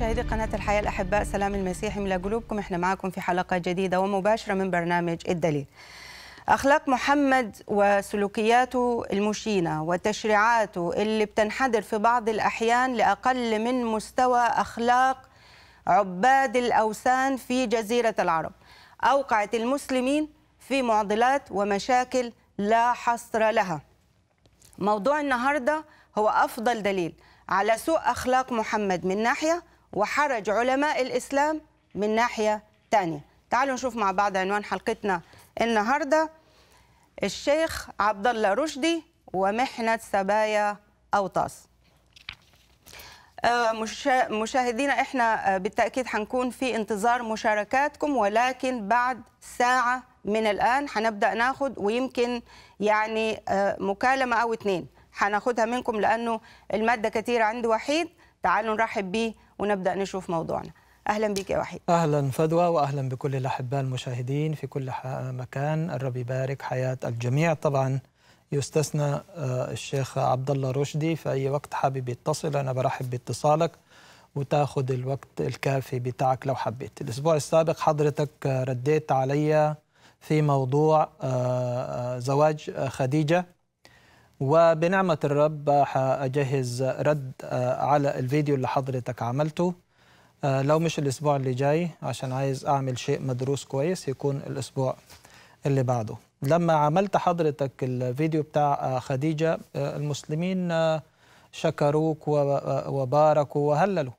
مشاهدي قناة الحياة الأحباء سلام المسيحي من قلوبكم احنا معكم في حلقة جديدة ومباشرة من برنامج الدليل أخلاق محمد وسلوكياته المشينة وتشريعاته اللي بتنحدر في بعض الأحيان لأقل من مستوى أخلاق عباد الأوثان في جزيرة العرب أوقعت المسلمين في معضلات ومشاكل لا حصر لها موضوع النهارده هو أفضل دليل على سوء أخلاق محمد من ناحية وحرج علماء الإسلام من ناحية تانية تعالوا نشوف مع بعض عنوان حلقتنا النهاردة الشيخ عبد الله رشدي ومحنة سبايا أوطاس آه، مشاهدينا احنا آه، بالتاكيد هنكون في انتظار مشاركاتكم ولكن بعد ساعه من الان هنبدا ناخد ويمكن يعني آه، مكالمه او اثنين حناخدها منكم لانه الماده كثيره عند وحيد تعالوا نرحب به ونبدا نشوف موضوعنا اهلا بك يا وحيد اهلا فدوى واهلا بكل الاحباء المشاهدين في كل مكان الرب يبارك حياه الجميع طبعا يستثنى آه، الشيخ عبد الله رشدي في اي وقت حابب يتصل انا برحب باتصالك وتاخذ الوقت الكافي بتاعك لو حبيت الاسبوع السابق حضرتك آه، رديت علي في موضوع آه، زواج خديجه وبنعمة الرب حأجهز رد آه، على الفيديو اللي حضرتك عملته آه، لو مش الأسبوع اللي جاي عشان عايز أعمل شيء مدروس كويس يكون الأسبوع اللي بعده لما عملت حضرتك الفيديو بتاع آه، خديجة المسلمين شكروك وباركوا وهللوا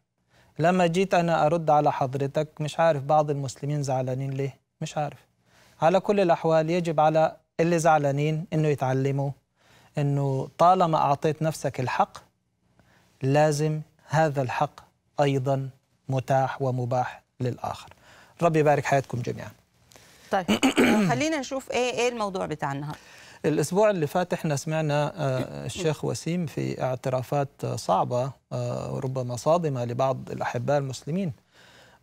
لما جيت أنا أرد على حضرتك مش عارف بعض المسلمين زعلانين ليه مش عارف على كل الأحوال يجب على اللي زعلانين أنه يتعلموا أنه طالما أعطيت نفسك الحق لازم هذا الحق أيضا متاح ومباح للآخر ربي يبارك حياتكم جميعا طيب خلينا نشوف ايه ايه الموضوع بتاعنا الاسبوع اللي فات احنا سمعنا آه، الشيخ وسيم في اعترافات صعبه وربما آه، صادمه لبعض الاحباء المسلمين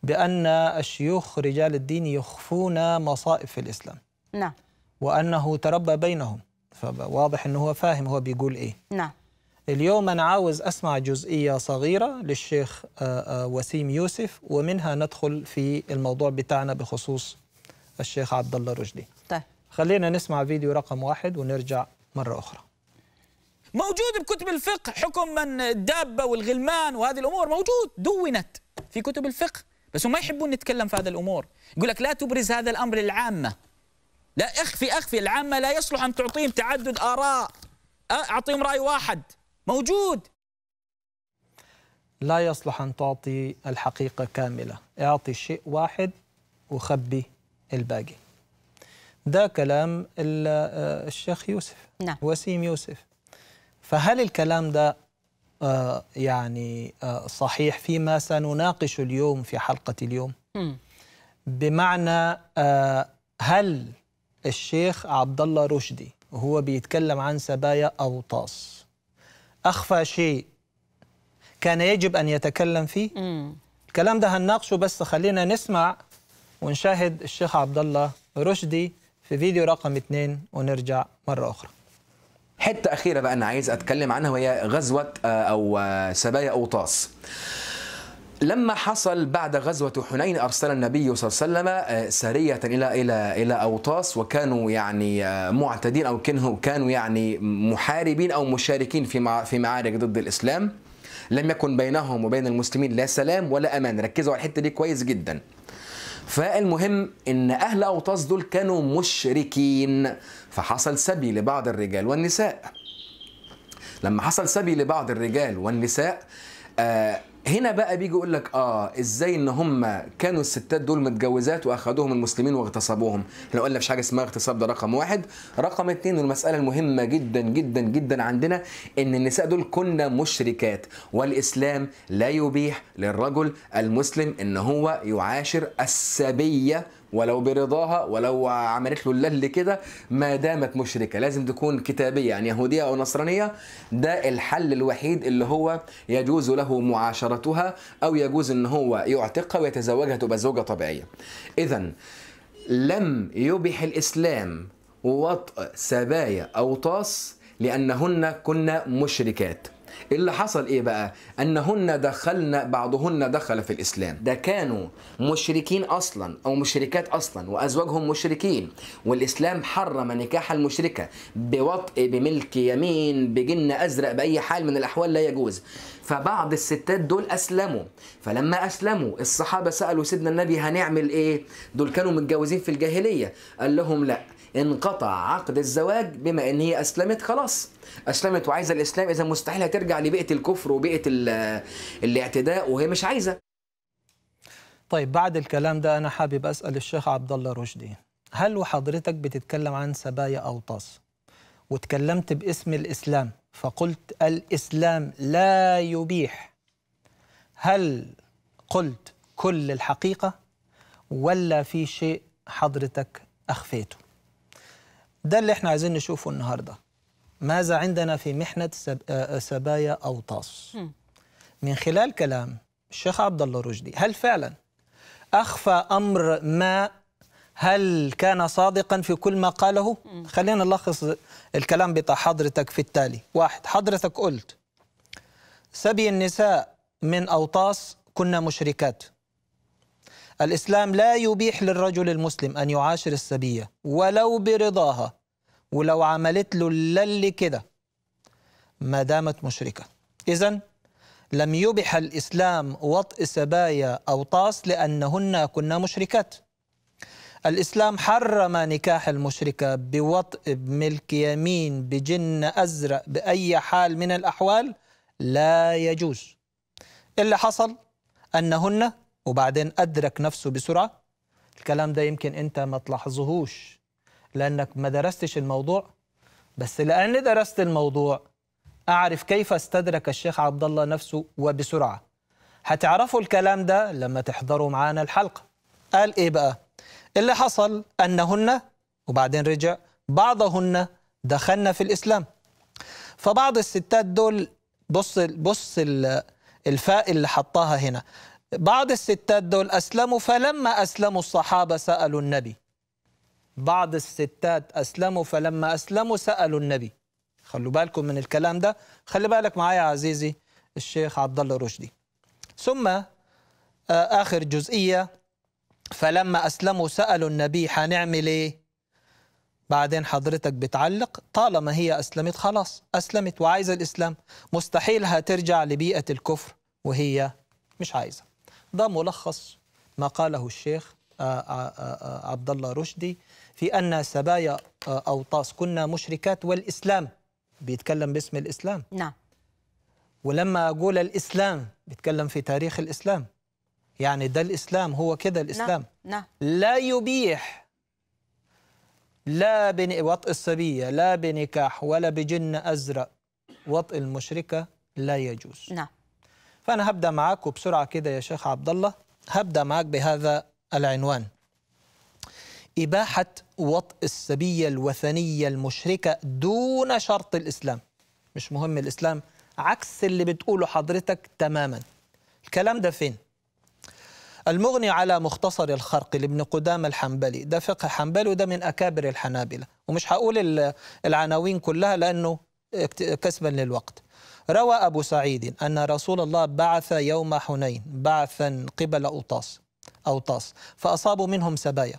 بان الشيوخ رجال الدين يخفون مصائب في الاسلام نعم وانه تربى بينهم فواضح أنه هو فاهم هو بيقول إيه نعم اليوم أنا عاوز أسمع جزئية صغيرة للشيخ آه، آه، وسيم يوسف ومنها ندخل في الموضوع بتاعنا بخصوص الشيخ عبد الله رشدي طيب خلينا نسمع فيديو رقم واحد ونرجع مرة أخرى موجود بكتب الفقه حكم من الدابة والغلمان وهذه الأمور موجود دونت في كتب الفقه بس هم ما يحبون نتكلم في هذه الأمور يقول لك لا تبرز هذا الأمر للعامة لا اخفي اخفي العامة لا يصلح أن تعطيهم تعدد آراء أعطيهم رأي واحد موجود لا يصلح أن تعطي الحقيقة كاملة اعطي شيء واحد وخبي الباقي ده كلام آه، الشيخ يوسف نعم. وسيم يوسف فهل الكلام ده آه، يعني آه، صحيح فيما سنناقش اليوم في حلقة اليوم م. بمعنى هل الشيخ عبد الله رشدي وهو بيتكلم عن سبايا أوطاس أخفى شيء كان يجب أن يتكلم فيه مم. الكلام ده هنناقشه بس خلينا نسمع ونشاهد الشيخ عبد الله رشدي في فيديو رقم اثنين ونرجع مرة أخرى حتة أخيرة بقى أنا عايز أتكلم عنها وهي غزوة آه، أو آه، سبايا أوطاس لما حصل بعد غزوة حنين أرسل النبي صلى الله عليه وسلم آه، سرية إلى إلى إلى أوطاس وكانوا يعني آه، معتدين أو كانوا يعني محاربين أو مشاركين في في معارك ضد الإسلام لم يكن بينهم وبين المسلمين لا سلام ولا أمان ركزوا على الحتة دي كويس جدا فالمهم ان اهل اوطاس دول كانوا مشركين فحصل سبي لبعض الرجال والنساء لما حصل سبي لبعض الرجال والنساء آه هنا بقى بيجي يقول لك اه ازاي ان هم كانوا الستات دول متجوزات واخدوهم المسلمين واغتصبوهم احنا قلنا مفيش حاجه اسمها اغتصاب ده رقم واحد رقم اتنين والمساله المهمه جدا جدا جدا عندنا ان النساء دول كنا مشركات والاسلام لا يبيح للرجل المسلم ان هو يعاشر السبيه ولو برضاها ولو عملت له اللل كده ما دامت مشركه لازم تكون كتابيه يعني يهوديه او نصرانيه ده الحل الوحيد اللي هو يجوز له معاشرتها او يجوز ان هو يعتقها ويتزوجها تبقى زوجه طبيعيه اذا لم يبح الاسلام وطأ سبايا او طاس لانهن كن مشركات اللي حصل ايه بقى انهن دخلن بعضهن دخل في الاسلام ده كانوا مشركين اصلا او مشركات اصلا وازواجهم مشركين والاسلام حرم نكاح المشركه بوطء بملك يمين بجن ازرق باي حال من الاحوال لا يجوز فبعض الستات دول اسلموا فلما اسلموا الصحابه سالوا سيدنا النبي هنعمل ايه دول كانوا متجوزين في الجاهليه قال لهم لا انقطع عقد الزواج بما ان هي اسلمت خلاص اسلمت وعايزه الاسلام اذا مستحيل هترجع لبيئه الكفر وبيئه الاعتداء وهي مش عايزه طيب بعد الكلام ده انا حابب اسال الشيخ عبد الله رشدي هل وحضرتك بتتكلم عن سبايا اوطاس وتكلمت باسم الاسلام فقلت الاسلام لا يبيح هل قلت كل الحقيقه ولا في شيء حضرتك اخفيته ده اللي احنا عايزين نشوفه النهارده ماذا عندنا في محنه آه، آه، سبايا اوطاس من خلال كلام الشيخ عبد الله رشدي هل فعلا اخفى امر ما هل كان صادقا في كل ما قاله خلينا نلخص الكلام بتاع حضرتك في التالي واحد حضرتك قلت سبي النساء من أوطاس كنا مشركات الإسلام لا يبيح للرجل المسلم أن يعاشر السبية ولو برضاها ولو عملت له اللل كده ما دامت مشركة إذا لم يبح الإسلام وطء سبايا أو طاس لأنهن كنا مشركات الإسلام حرم نكاح المشركة بوطء بملك يمين بجن أزرق بأي حال من الأحوال لا يجوز اللي حصل أنهن وبعدين أدرك نفسه بسرعة الكلام ده يمكن أنت ما تلاحظهوش لأنك ما درستش الموضوع بس لأن درست الموضوع أعرف كيف استدرك الشيخ عبد الله نفسه وبسرعة هتعرفوا الكلام ده لما تحضروا معانا الحلقة قال إيه بقى اللي حصل أنهن وبعدين رجع بعضهن دخلنا في الإسلام فبعض الستات دول بص بص الفاء اللي حطاها هنا بعض الستات دول أسلموا فلما أسلموا الصحابة سألوا النبي بعض الستات أسلموا فلما أسلموا سألوا النبي خلوا بالكم من الكلام ده خلي بالك معايا عزيزي الشيخ عبد الله رشدي ثم آه، آخر جزئية فلما أسلموا سألوا النبي هنعمل إيه بعدين حضرتك بتعلق طالما هي أسلمت خلاص أسلمت وعايزة الإسلام مستحيل هترجع لبيئة الكفر وهي مش عايزة ده ملخص ما قاله الشيخ آه، آه، آه، عبد الله رشدي في أن سبايا أوطاس كنا مشركات والإسلام بيتكلم باسم الإسلام نعم ولما أقول الإسلام بيتكلم في تاريخ الإسلام يعني ده الإسلام هو كده نعم، الإسلام نعم لا يبيح لا بن بوطء الصبية لا بنكاح ولا بجن أزرق وطء المشركة لا يجوز نعم فأنا هبدأ معاك وبسرعة كده يا شيخ عبد الله هبدأ معاك بهذا العنوان إباحة وطء السبية الوثنية المشركة دون شرط الإسلام مش مهم الإسلام عكس اللي بتقوله حضرتك تماما الكلام ده فين؟ المغني على مختصر الخرق لابن قدامة الحنبلي ده فقه حنبلي وده من أكابر الحنابلة ومش هقول العناوين كلها لأنه كسبا للوقت روى أبو سعيد أن رسول الله بعث يوم حنين بعثا قبل أوطاس أوطاس فأصابوا منهم سبايا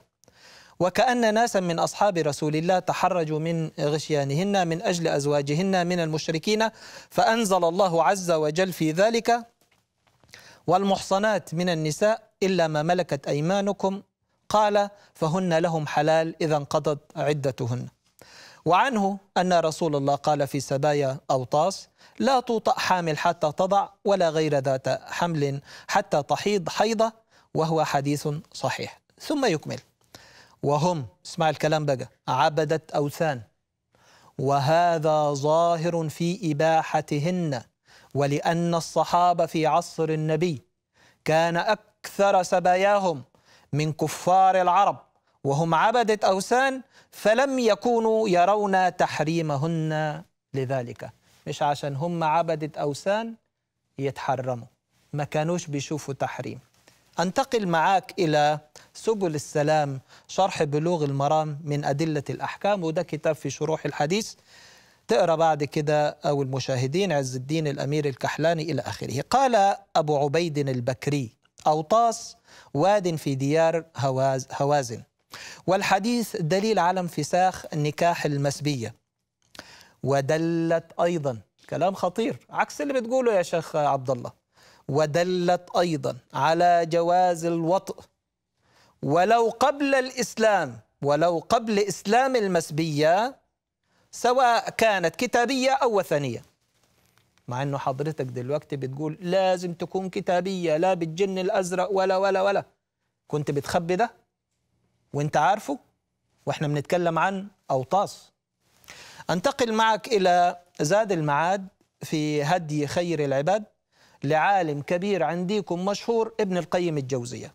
وكأن ناسا من أصحاب رسول الله تحرجوا من غشيانهن من أجل أزواجهن من المشركين فأنزل الله عز وجل في ذلك والمحصنات من النساء إلا ما ملكت أيمانكم قال فهن لهم حلال إذا انقضت عدتهن وعنه أن رسول الله قال في سبايا أوطاس لا توطأ حامل حتى تضع ولا غير ذات حمل حتى تحيض حيضة وهو حديث صحيح ثم يكمل وهم اسمع الكلام بقى عبدة أوثان وهذا ظاهر في إباحتهن ولأن الصحابة في عصر النبي كان أكثر سباياهم من كفار العرب وهم عبدة أوثان فلم يكونوا يرون تحريمهن لذلك مش عشان هم عبدة أوثان يتحرموا ما كانوش بيشوفوا تحريم أنتقل معاك إلى سبل السلام شرح بلوغ المرام من أدلة الأحكام وده كتاب في شروح الحديث تقرأ بعد كده أو المشاهدين عز الدين الأمير الكحلاني إلى آخره قال أبو عبيد البكري أوطاس واد في ديار هواز هوازن والحديث دليل على انفساخ نكاح المسبية ودلت أيضا كلام خطير عكس اللي بتقوله يا شيخ عبد الله ودلت أيضا على جواز الوطء ولو قبل الإسلام ولو قبل إسلام المسبية سواء كانت كتابية أو وثنية مع أنه حضرتك دلوقتي بتقول لازم تكون كتابية لا بالجن الأزرق ولا ولا ولا كنت بتخبي ده وانت عارفه واحنا بنتكلم عن أوطاس أنتقل معك إلى زاد المعاد في هدي خير العباد لعالم كبير عنديكم مشهور ابن القيم الجوزية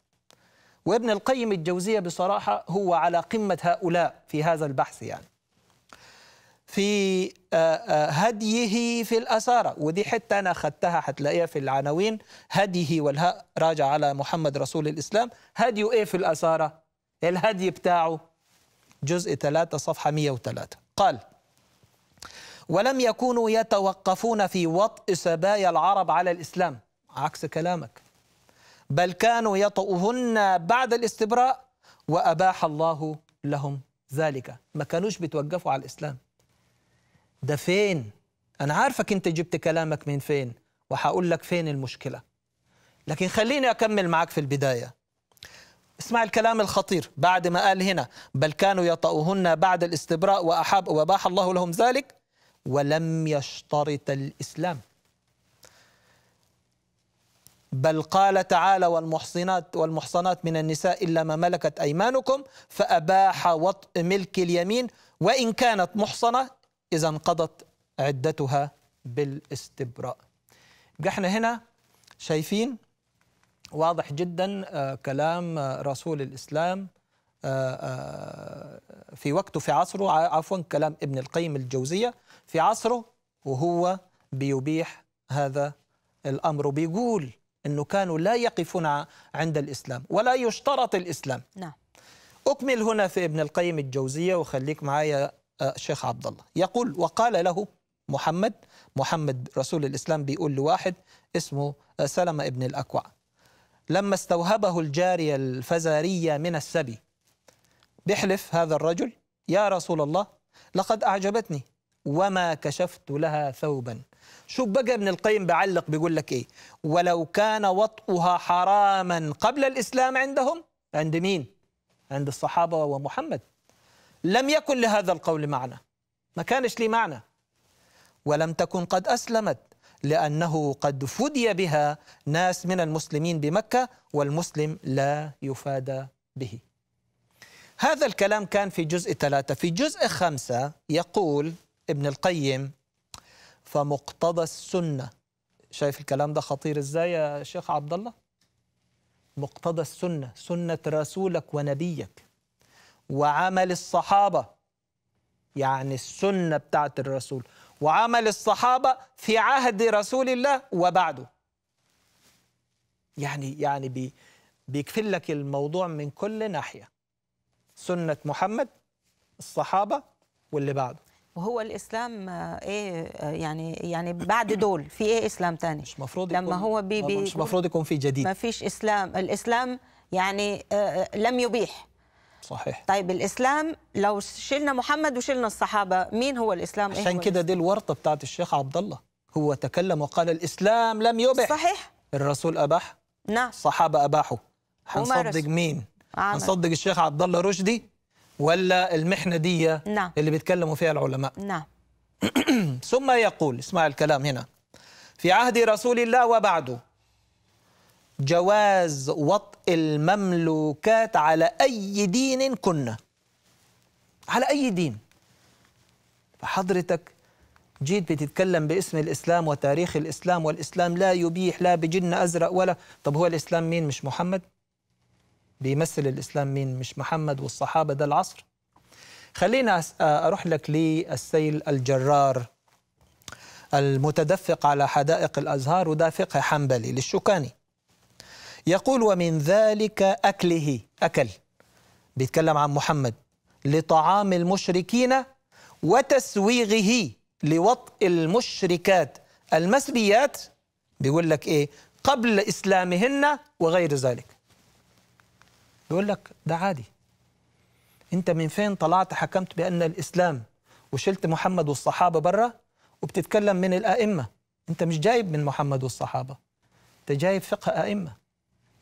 وابن القيم الجوزية بصراحة هو على قمة هؤلاء في هذا البحث يعني في آه، آه، هديه في الأسارة ودي حتى أنا أخذتها حتلاقيها في العناوين هديه والهاء راجع على محمد رسول الإسلام هديه إيه في الأسارة الهدي بتاعه جزء 3 صفحة 103 قال ولم يكونوا يتوقفون في وطء سبايا العرب على الإسلام عكس كلامك بل كانوا يطؤهن بعد الاستبراء وأباح الله لهم ذلك ما كانوش بيتوقفوا على الإسلام ده فين أنا عارفك أنت جبت كلامك من فين وهقول لك فين المشكلة لكن خليني أكمل معاك في البداية اسمع الكلام الخطير بعد ما قال هنا بل كانوا يطأوهن بعد الاستبراء وأحاب وباح الله لهم ذلك ولم يشترط الإسلام بل قال تعالى والمحصنات والمحصنات من النساء إلا ما ملكت أيمانكم فأباح وطء ملك اليمين وإن كانت محصنة إذا انقضت عدتها بالاستبراء يبقى احنا هنا شايفين واضح جدا آه، كلام آه، رسول الإسلام آه، في وقته في عصره عفوا كلام ابن القيم الجوزية في عصره وهو بيبيح هذا الأمر بيقول أنه كانوا لا يقفون عند الإسلام ولا يشترط الإسلام نعم أكمل هنا في ابن القيم الجوزية وخليك معايا الشيخ عبد الله يقول وقال له محمد محمد رسول الإسلام بيقول لواحد اسمه سلمة ابن الأكوع لما استوهبه الجارية الفزارية من السبي بحلف هذا الرجل يا رسول الله لقد أعجبتني وما كشفت لها ثوبا شو بقى ابن القيم بعلق بيقول لك ايه ولو كان وطئها حراما قبل الاسلام عندهم عند مين عند الصحابه ومحمد لم يكن لهذا القول معنى ما كانش لي معنى ولم تكن قد اسلمت لأنه قد فدي بها ناس من المسلمين بمكة والمسلم لا يفادى به هذا الكلام كان في جزء ثلاثة في جزء خمسة يقول ابن القيم فمقتضى السنة شايف الكلام ده خطير ازاي يا شيخ عبد الله مقتضى السنة سنة رسولك ونبيك وعمل الصحابة يعني السنة بتاعت الرسول وعمل الصحابة في عهد رسول الله وبعده يعني يعني بي بيكفل لك الموضوع من كل ناحية سنة محمد الصحابة واللي بعده وهو الاسلام آه، ايه آه، يعني يعني بعد دول في ايه اسلام تاني مش مفروض يكون هو بي بي مش مفروض يكون في جديد ما فيش اسلام الاسلام يعني آه، لم يبيح صحيح طيب الاسلام لو شلنا محمد وشلنا الصحابه مين هو الاسلام إيه عشان إيه كده دي الورطه بتاعت الشيخ عبد الله هو تكلم وقال الاسلام لم يبح صحيح الرسول اباح نعم الصحابه اباحوا هنصدق مين عمل. هنصدق الشيخ عبد الله رشدي ولا المحنه دي نعم. اللي بيتكلموا فيها العلماء نعم ثم يقول اسمع الكلام هنا في عهد رسول الله وبعده جواز وطء المملوكات على أي دين كنا على أي دين فحضرتك جيت بتتكلم باسم الإسلام وتاريخ الإسلام والإسلام لا يبيح لا بجن أزرق ولا طب هو الإسلام مين مش محمد بيمثل الإسلام مين مش محمد والصحابة ده العصر خلينا أروح لك للسيل الجرار المتدفق على حدائق الأزهار وده فقه حنبلي للشوكاني يقول ومن ذلك أكله أكل بيتكلم عن محمد لطعام المشركين وتسويغه لوطء المشركات المسبيات بيقول لك ايه قبل اسلامهن وغير ذلك بيقول لك ده عادي انت من فين طلعت حكمت بان الاسلام وشلت محمد والصحابه برا وبتتكلم من الائمه انت مش جايب من محمد والصحابه انت جايب فقه ائمه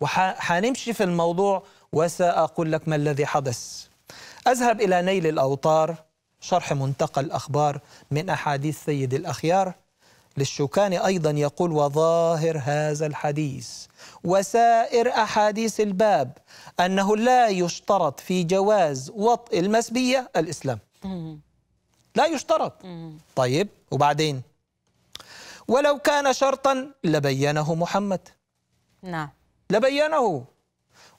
وحنمشي في الموضوع وسأقول لك ما الذي حدث أذهب إلى نيل الأوطار شرح منتقى الأخبار من أحاديث سيد الأخيار للشوكاني أيضا يقول وظاهر هذا الحديث وسائر أحاديث الباب أنه لا يشترط في جواز وطء المسبية الإسلام لا يشترط طيب وبعدين ولو كان شرطا لبينه محمد نعم لبينه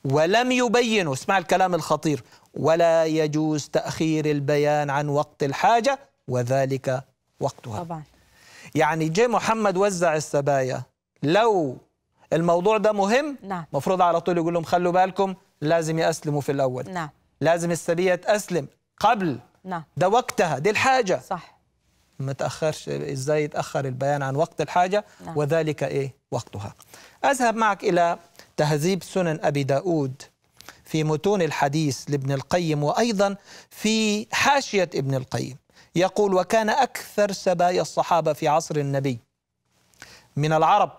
ولم يبينه اسمع الكلام الخطير ولا يجوز تأخير البيان عن وقت الحاجة وذلك وقتها طبعا يعني جي محمد وزع السبايا لو الموضوع ده مهم نعم. مفروض على طول يقول لهم خلوا بالكم لازم يأسلموا في الأول نعم. لازم السبية تأسلم قبل نعم. ده وقتها دي الحاجة صح ما تأخرش إزاي يتأخر البيان عن وقت الحاجة نعم. وذلك إيه وقتها أذهب معك إلى تهذيب سنن أبي داود في متون الحديث لابن القيم وأيضا في حاشية ابن القيم يقول وكان أكثر سبايا الصحابة في عصر النبي من العرب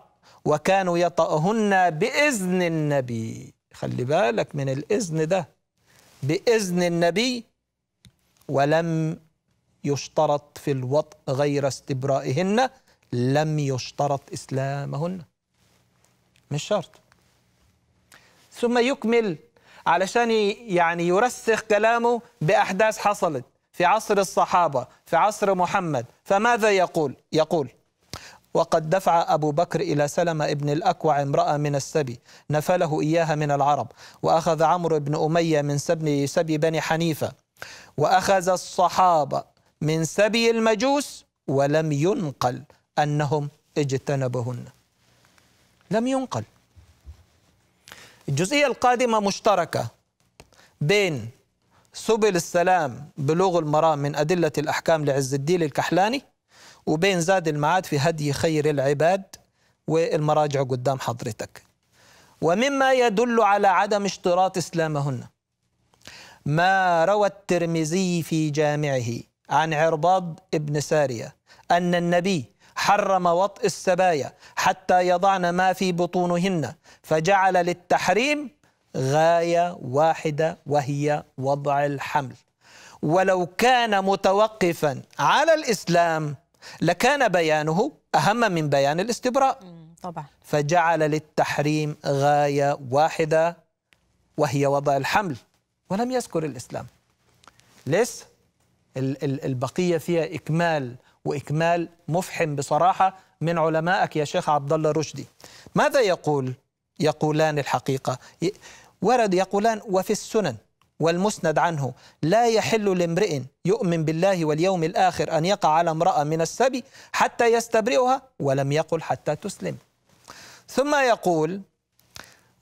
وكانوا يطأهن بإذن النبي خلي بالك من الإذن ده بإذن النبي ولم يشترط في الوطء غير استبرائهن لم يشترط إسلامهن مش شرط ثم يكمل علشان يعني يرسخ كلامه بأحداث حصلت في عصر الصحابة في عصر محمد فماذا يقول يقول وقد دفع أبو بكر إلى سلمة ابن الأكوع امرأة من السبي نفله إياها من العرب وأخذ عمرو بن أمية من سبي, سبي بني حنيفة وأخذ الصحابة من سبي المجوس ولم ينقل أنهم اجتنبهن لم ينقل الجزئية القادمة مشتركة بين سبل السلام بلوغ المرام من أدلة الأحكام لعز الدين الكحلاني وبين زاد المعاد في هدي خير العباد والمراجع قدام حضرتك ومما يدل على عدم اشتراط اسلامهن ما روى الترمذي في جامعه عن عرباض بن ساريه ان النبي حرم وطئ السبايا حتى يضعن ما في بطونهن فجعل للتحريم غايه واحده وهي وضع الحمل ولو كان متوقفا على الاسلام لكان بيانه اهم من بيان الاستبراء طبعا فجعل للتحريم غايه واحده وهي وضع الحمل ولم يذكر الاسلام لسه البقيه فيها اكمال واكمال مفحم بصراحه من علمائك يا شيخ عبد الله رشدي ماذا يقول يقولان الحقيقه ورد يقولان وفي السنن والمسند عنه لا يحل لامرئ يؤمن بالله واليوم الآخر أن يقع على امرأة من السبي حتى يستبرئها ولم يقل حتى تسلم ثم يقول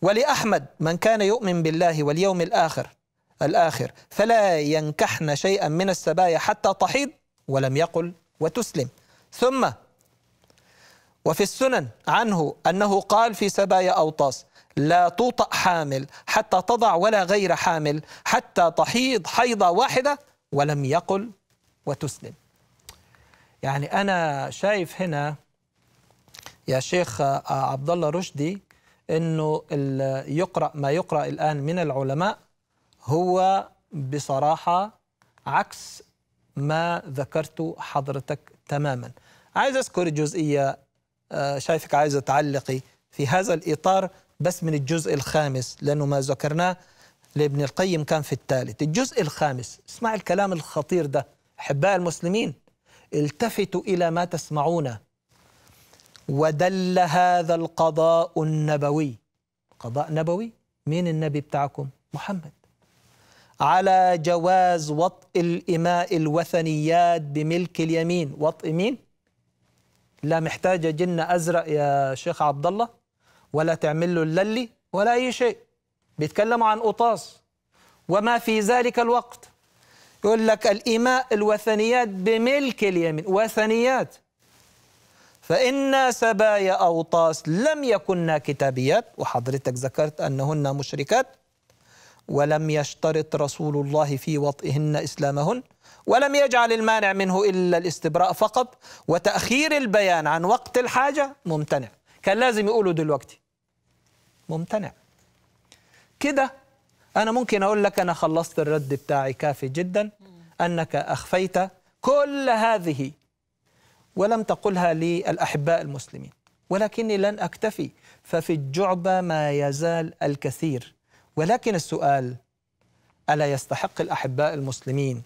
ولأحمد من كان يؤمن بالله واليوم الآخر الآخر فلا ينكحن شيئا من السبايا حتى تحيض ولم يقل وتسلم ثم وفي السنن عنه أنه قال في سبايا أوطاس لا توطأ حامل حتى تضع ولا غير حامل حتى تحيض حيضة واحدة ولم يقل وتسلم يعني أنا شايف هنا يا شيخ عبد الله رشدي أنه يقرأ ما يقرأ الآن من العلماء هو بصراحة عكس ما ذكرته حضرتك تماما عايز أذكر جزئية آه، شايفك عايزة تعلقي في هذا الإطار بس من الجزء الخامس لأنه ما ذكرناه لابن القيم كان في الثالث الجزء الخامس اسمع الكلام الخطير ده أحباء المسلمين التفتوا إلى ما تسمعون ودل هذا القضاء النبوي قضاء نبوي مين النبي بتاعكم محمد على جواز وطء الإماء الوثنيات بملك اليمين وطء مين؟ لا محتاجة جنة أزرق يا شيخ عبد الله ولا تعمل له الللي ولا أي شيء بيتكلموا عن قطاس وما في ذلك الوقت يقول لك الإماء الوثنيات بملك اليمين وثنيات فإن سبايا أوطاس لم يكن كتابيات وحضرتك ذكرت أنهن مشركات ولم يشترط رسول الله في وطئهن اسلامهن ولم يجعل المانع منه الا الاستبراء فقط وتاخير البيان عن وقت الحاجه ممتنع كان لازم يقوله دلوقتي ممتنع كده انا ممكن اقول لك انا خلصت الرد بتاعي كافي جدا انك اخفيت كل هذه ولم تقلها للاحباء المسلمين ولكني لن اكتفي ففي الجعبه ما يزال الكثير ولكن السؤال ألا يستحق الأحباء المسلمين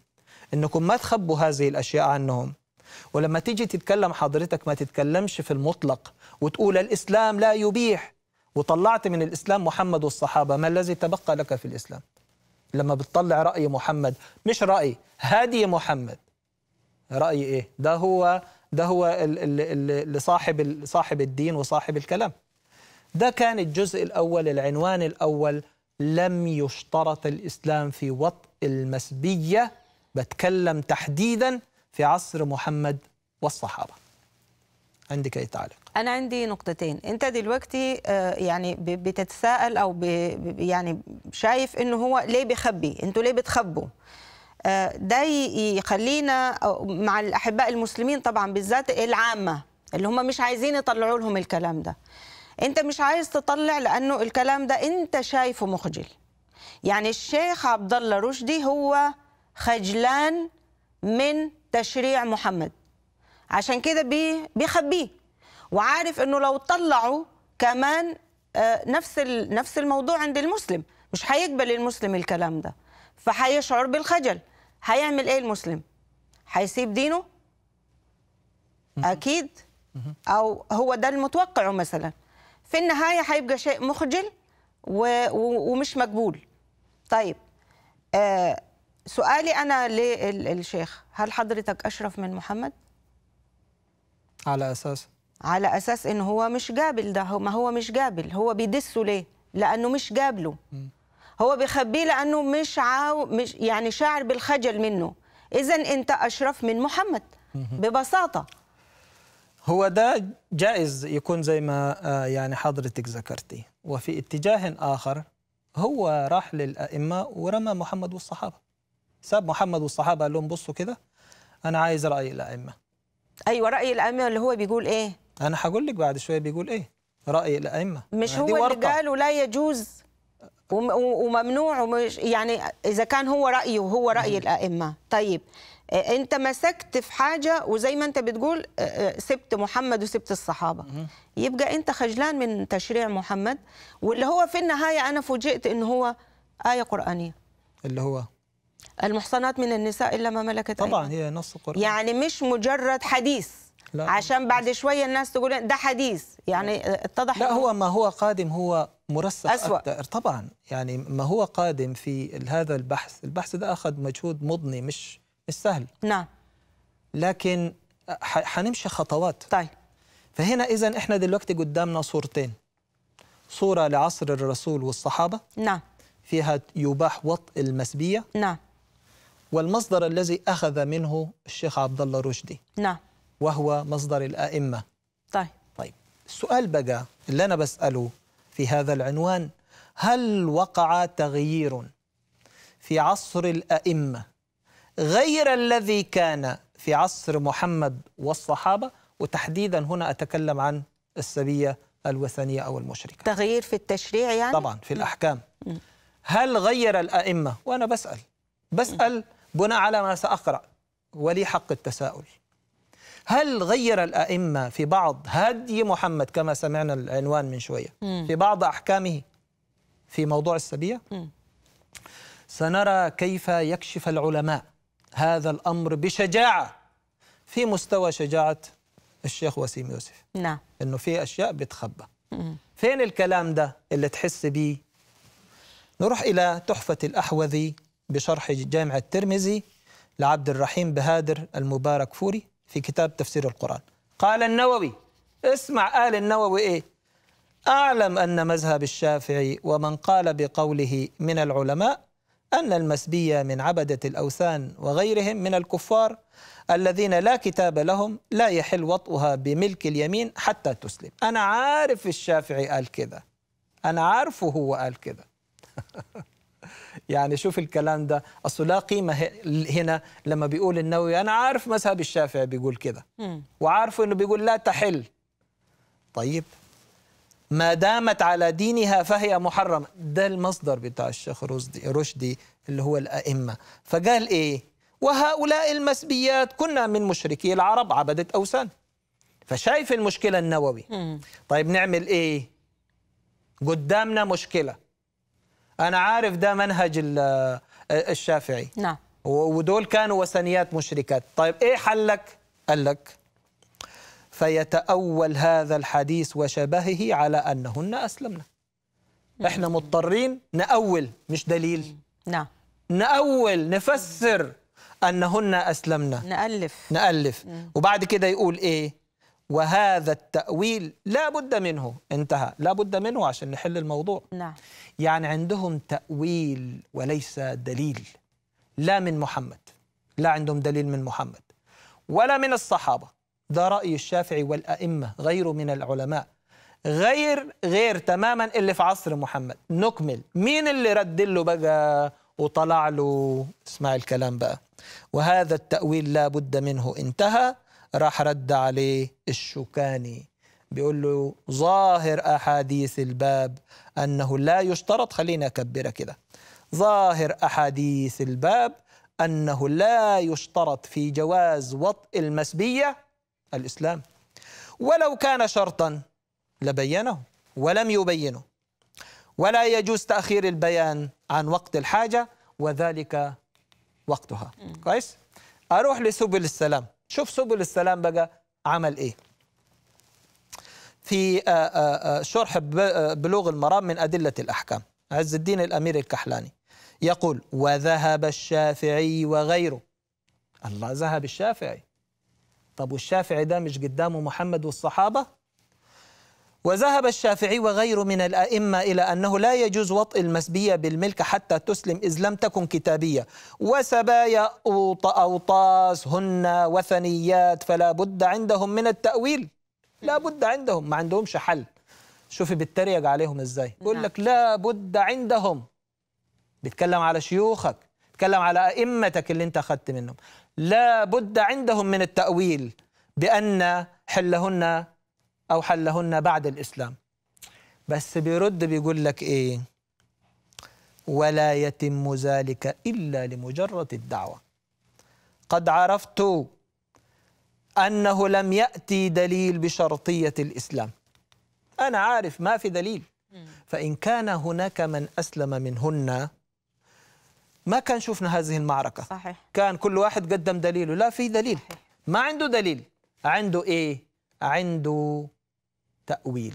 أنكم ما تخبوا هذه الأشياء عنهم ولما تيجي تتكلم حضرتك ما تتكلمش في المطلق وتقول الإسلام لا يبيح وطلعت من الإسلام محمد والصحابة ما الذي تبقى لك في الإسلام لما بتطلع رأي محمد مش رأي هادي محمد رأي إيه ده هو ده هو لصاحب صاحب الدين وصاحب الكلام ده كان الجزء الأول العنوان الأول لم يشترط الإسلام في وطء المسبية بتكلم تحديدا في عصر محمد والصحابة عندك أي تعليق؟ أنا عندي نقطتين أنت دلوقتي آه، يعني بتتساءل أو يعني شايف أنه هو ليه بيخبي أنتوا ليه بتخبوا آه، ده يخلينا مع الأحباء المسلمين طبعا بالذات العامة اللي هم مش عايزين يطلعوا لهم الكلام ده انت مش عايز تطلع لانه الكلام ده انت شايفه مخجل يعني الشيخ عبد الله رشدي هو خجلان من تشريع محمد عشان كده بي بيخبيه وعارف انه لو طلعوا كمان آه، نفس نفس الموضوع عند المسلم مش هيقبل المسلم الكلام ده فهيشعر بالخجل هيعمل ايه المسلم هيسيب دينه اكيد او هو ده المتوقع مثلا في النهايه هيبقى شيء مخجل و... ومش مقبول طيب آه سؤالي انا للشيخ هل حضرتك اشرف من محمد على اساس على اساس ان هو مش قابل ده ما هو مش قابل هو بيدسه ليه لانه مش قابله هو بيخبيه لانه مش عاو مش يعني شاعر بالخجل منه اذا انت اشرف من محمد ببساطه هو ده جائز يكون زي ما آه، يعني حضرتك ذكرتي وفي اتجاه آخر هو راح للأئمة ورمى محمد والصحابة ساب محمد والصحابة قال لهم بصوا كده أنا عايز رأي الأئمة أيوة رأي الأئمة اللي هو بيقول إيه أنا هقول لك بعد شوية بيقول إيه رأي الأئمة مش يعني هو اللي قالوا لا يجوز وممنوع ومش يعني إذا كان هو رأيه وهو رأي الأئمة طيب آه، انت مسكت في حاجه وزي ما انت بتقول آه، آه، سبت محمد وسبت الصحابه يبقى انت خجلان من تشريع محمد واللي هو في النهايه انا فوجئت ان هو ايه قرانيه اللي هو المحصنات من النساء الا ما ملكت طبعا هي نص قراني يعني مش مجرد حديث لا عشان بعد شويه الناس تقول ده حديث يعني اتضح لا هو ما هو قادم هو مرسخ أسوأ. أكثر طبعا يعني ما هو قادم في هذا البحث البحث ده اخذ مجهود مضني مش السهل نعم لكن هنمشي خطوات طيب فهنا إذا إحنا دلوقتي قدامنا صورتين صورة لعصر الرسول والصحابة نعم فيها يباح وطء المسبية نعم والمصدر الذي أخذ منه الشيخ عبد الله رشدي نعم وهو مصدر الآئمة طيب طيب السؤال بقى اللي أنا بسأله في هذا العنوان هل وقع تغيير في عصر الأئمة غير الذي كان في عصر محمد والصحابة وتحديدا هنا أتكلم عن السبية الوثنية أو المشركة تغيير في التشريع يعني؟ طبعا في الأحكام هل غير الأئمة؟ وأنا بسأل بسأل بناء على ما سأقرأ ولي حق التساؤل هل غير الأئمة في بعض هدي محمد كما سمعنا العنوان من شوية في بعض أحكامه في موضوع السبية؟ سنرى كيف يكشف العلماء هذا الأمر بشجاعة في مستوى شجاعة الشيخ وسيم يوسف نعم إنه في أشياء بتخبى فين الكلام ده اللي تحس بيه نروح إلى تحفة الأحوذي بشرح جامع الترمذي لعبد الرحيم بهادر المبارك فوري في كتاب تفسير القرآن قال النووي اسمع آل النووي إيه أعلم أن مذهب الشافعي ومن قال بقوله من العلماء أن المسبية من عبدة الأوثان وغيرهم من الكفار الذين لا كتاب لهم لا يحل وطئها بملك اليمين حتى تسلم أنا عارف الشافعي قال كذا أنا عارفه هو قال كذا يعني شوف الكلام ده أصل لا قيمة هنا لما بيقول النووي أنا عارف مذهب الشافعي بيقول كذا وعارفه أنه بيقول لا تحل طيب ما دامت على دينها فهي محرمة ده المصدر بتاع الشيخ رشدي اللي هو الأئمة فقال إيه وهؤلاء المسبيات كنا من مشركي العرب عبدة أوثان فشايف المشكلة النووي طيب نعمل إيه قدامنا مشكلة أنا عارف ده منهج الشافعي نعم ودول كانوا وثنيات مشركات طيب إيه حلك قال لك فيتأول هذا الحديث وشبهه على أنهن أسلمنا إحنا مضطرين نأول مش دليل نعم نأول نفسر أنهن أسلمنا نألف نألف وبعد كده يقول إيه وهذا التأويل لا بد منه انتهى لا بد منه عشان نحل الموضوع نعم يعني عندهم تأويل وليس دليل لا من محمد لا عندهم دليل من محمد ولا من الصحابة ده رأي الشافعي والأئمة غيره من العلماء غير غير تماما اللي في عصر محمد نكمل مين اللي رد له بقى وطلع له اسمع الكلام بقى وهذا التأويل لا بد منه انتهى راح رد عليه الشوكاني بيقول له ظاهر أحاديث الباب أنه لا يشترط خلينا أكبرها كده ظاهر أحاديث الباب أنه لا يشترط في جواز وطء المسبية الإسلام ولو كان شرطا لبينه ولم يبينه ولا يجوز تأخير البيان عن وقت الحاجة وذلك وقتها كويس أروح لسبل السلام شوف سبل السلام بقى عمل إيه في آه، آه، آه، شرح بلوغ المرام من أدلة الأحكام عز الدين الأمير الكحلاني يقول وذهب الشافعي وغيره الله ذهب الشافعي طب والشافعي ده مش قدامه محمد والصحابة وذهب الشافعي وغيره من الأئمة إلى أنه لا يجوز وطء المسبية بالملك حتى تسلم إذ لم تكن كتابية وسبايا أوطاس هن وثنيات فلا بد عندهم من التأويل لا بد عندهم ما عندهمش حل شوفي بتريق عليهم إزاي بيقول نعم. لك لا بد عندهم بيتكلم على شيوخك بيتكلم على أئمتك اللي أنت أخذت منهم لا بد عندهم من التأويل بأن حلهن أو حلهن بعد الإسلام بس بيرد بيقول لك إيه ولا يتم ذلك إلا لمجرد الدعوة قد عرفت أنه لم يأتي دليل بشرطية الإسلام أنا عارف ما في دليل فإن كان هناك من أسلم منهن ما كان شفنا هذه المعركة صحيح. كان كل واحد قدم دليله لا في دليل صحيح. ما عنده دليل عنده إيه عنده تأويل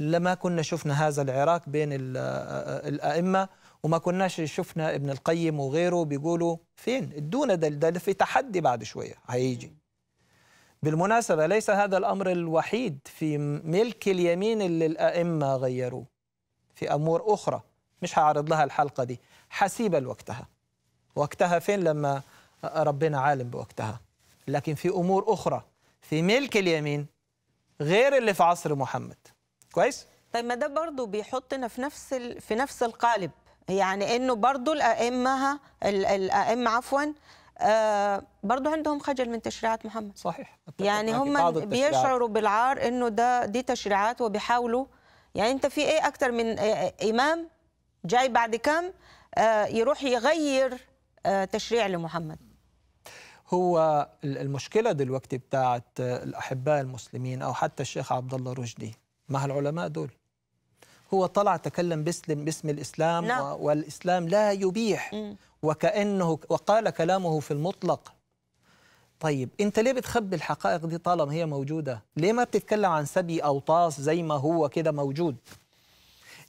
لما كنا شفنا هذا العراك بين الأئمة وما كناش شفنا ابن القيم وغيره بيقولوا فين ادونا ده, ده في تحدي بعد شوية هيجي بالمناسبة ليس هذا الأمر الوحيد في ملك اليمين اللي الأئمة غيروه في أمور أخرى مش هعرض لها الحلقة دي حسيبا وقتها وقتها فين لما ربنا عالم بوقتها لكن في أمور أخرى في ملك اليمين غير اللي في عصر محمد كويس طيب ما ده برضو بيحطنا في نفس ال... في نفس القالب يعني انه برضو الائمه الائمه عفوا آه برضو عندهم خجل من تشريعات محمد صحيح يعني هم بيشعروا بالعار انه ده دي تشريعات وبيحاولوا يعني انت في ايه اكتر من آه، امام جاي بعد كام آه، يروح يغير آه، تشريع لمحمد هو المشكله دلوقتي بتاعت آه، الاحباء المسلمين او حتى الشيخ عبد الله رشدي مع العلماء دول هو طلع تكلم باسم باسم الاسلام لا. والاسلام لا يبيح م. وكانه وقال كلامه في المطلق طيب انت ليه بتخبي الحقائق دي طالما هي موجوده ليه ما بتتكلم عن سبي او طاس زي ما هو كده موجود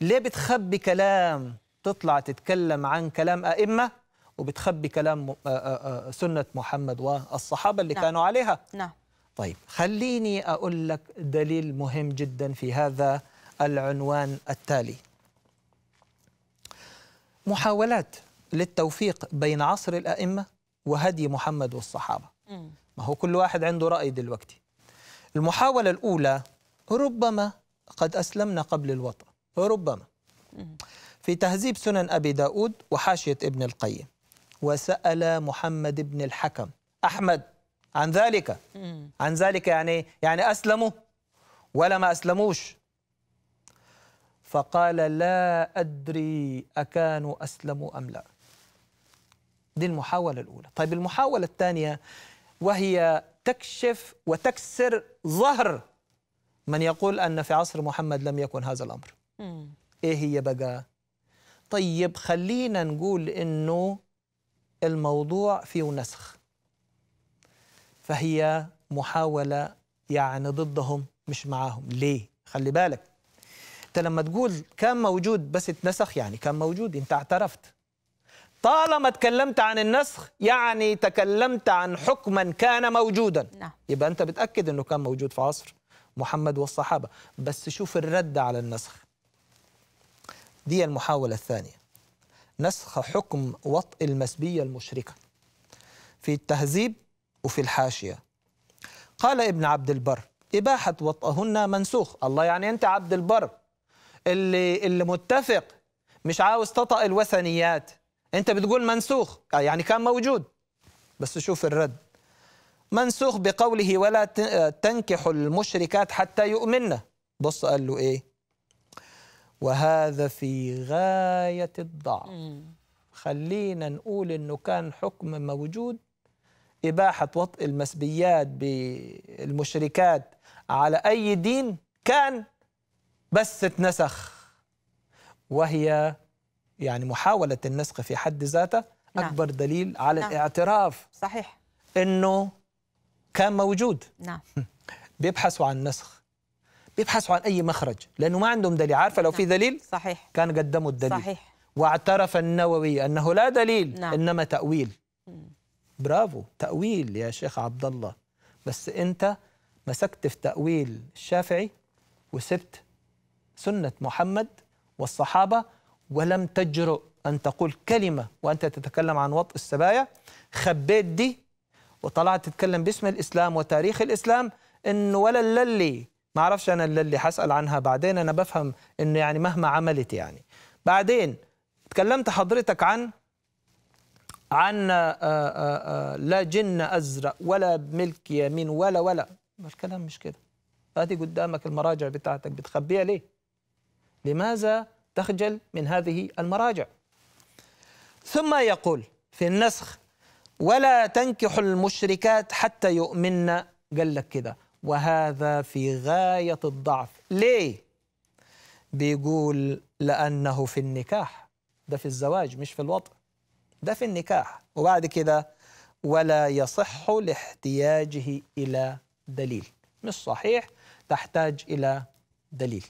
ليه بتخبي كلام تطلع تتكلم عن كلام أئمة وبتخبي كلام آه، آه، آه، سنة محمد والصحابة اللي نعم. كانوا عليها نعم طيب خليني أقول لك دليل مهم جدا في هذا العنوان التالي محاولات للتوفيق بين عصر الأئمة وهدي محمد والصحابة ما هو كل واحد عنده رأي دلوقتي المحاولة الأولى ربما قد أسلمنا قبل الوطن ربما في تهذيب سنن أبي داود وحاشية ابن القيم وسأل محمد بن الحكم أحمد عن ذلك عن ذلك يعني يعني أسلموا ولا ما أسلموش فقال لا أدري أكانوا أسلموا أم لا دي المحاولة الأولى طيب المحاولة الثانية وهي تكشف وتكسر ظهر من يقول أن في عصر محمد لم يكن هذا الأمر إيه هي بقى طيب خلينا نقول انه الموضوع فيه نسخ فهي محاولة يعني ضدهم مش معاهم ليه خلي بالك انت لما تقول كان موجود بس اتنسخ يعني كان موجود انت اعترفت طالما تكلمت عن النسخ يعني تكلمت عن حكما كان موجودا نعم. يبقى انت بتاكد انه كان موجود في عصر محمد والصحابه بس شوف الرد على النسخ دي المحاولة الثانية نسخ حكم وطء المسبية المشركة في التهذيب وفي الحاشية قال ابن عبد البر إباحة وطئهن منسوخ الله يعني أنت عبد البر اللي, اللي متفق مش عاوز تطأ الوثنيات أنت بتقول منسوخ آه، يعني كان موجود بس شوف الرد منسوخ بقوله ولا تنكح المشركات حتى يؤمنه بص قال له إيه وهذا في غاية الضعف خلينا نقول أنه كان حكم موجود إباحة وطء المسبيات بالمشركات على أي دين كان بس اتنسخ وهي يعني محاولة النسخ في حد ذاته نعم. أكبر نعم. دليل على نعم. الاعتراف صحيح أنه كان موجود نعم بيبحثوا عن نسخ بيبحثوا عن اي مخرج لانه ما عندهم دليل عارفه لو في نعم. دليل صحيح كان قدموا الدليل صحيح واعترف النووي انه لا دليل نعم. انما تاويل برافو تاويل يا شيخ عبد الله بس انت مسكت في تاويل الشافعي وسبت سنه محمد والصحابه ولم تجرؤ ان تقول كلمه وانت تتكلم عن وطء السبايا خبيت دي وطلعت تتكلم باسم الاسلام وتاريخ الاسلام انه ولا اللي ما اعرفش انا اللي حسال عنها بعدين انا بفهم انه يعني مهما عملت يعني بعدين تكلمت حضرتك عن عن آآ آه، آآ آه، آه، لا جن ازرق ولا ملك يمين ولا ولا الكلام مش كده هذه قدامك المراجع بتاعتك بتخبيها ليه لماذا تخجل من هذه المراجع ثم يقول في النسخ ولا تنكح المشركات حتى يؤمن قال لك كده وهذا في غاية الضعف ليه؟ بيقول لأنه في النكاح ده في الزواج مش في الوطن ده في النكاح وبعد كده ولا يصح لاحتياجه إلى دليل مش صحيح تحتاج إلى دليل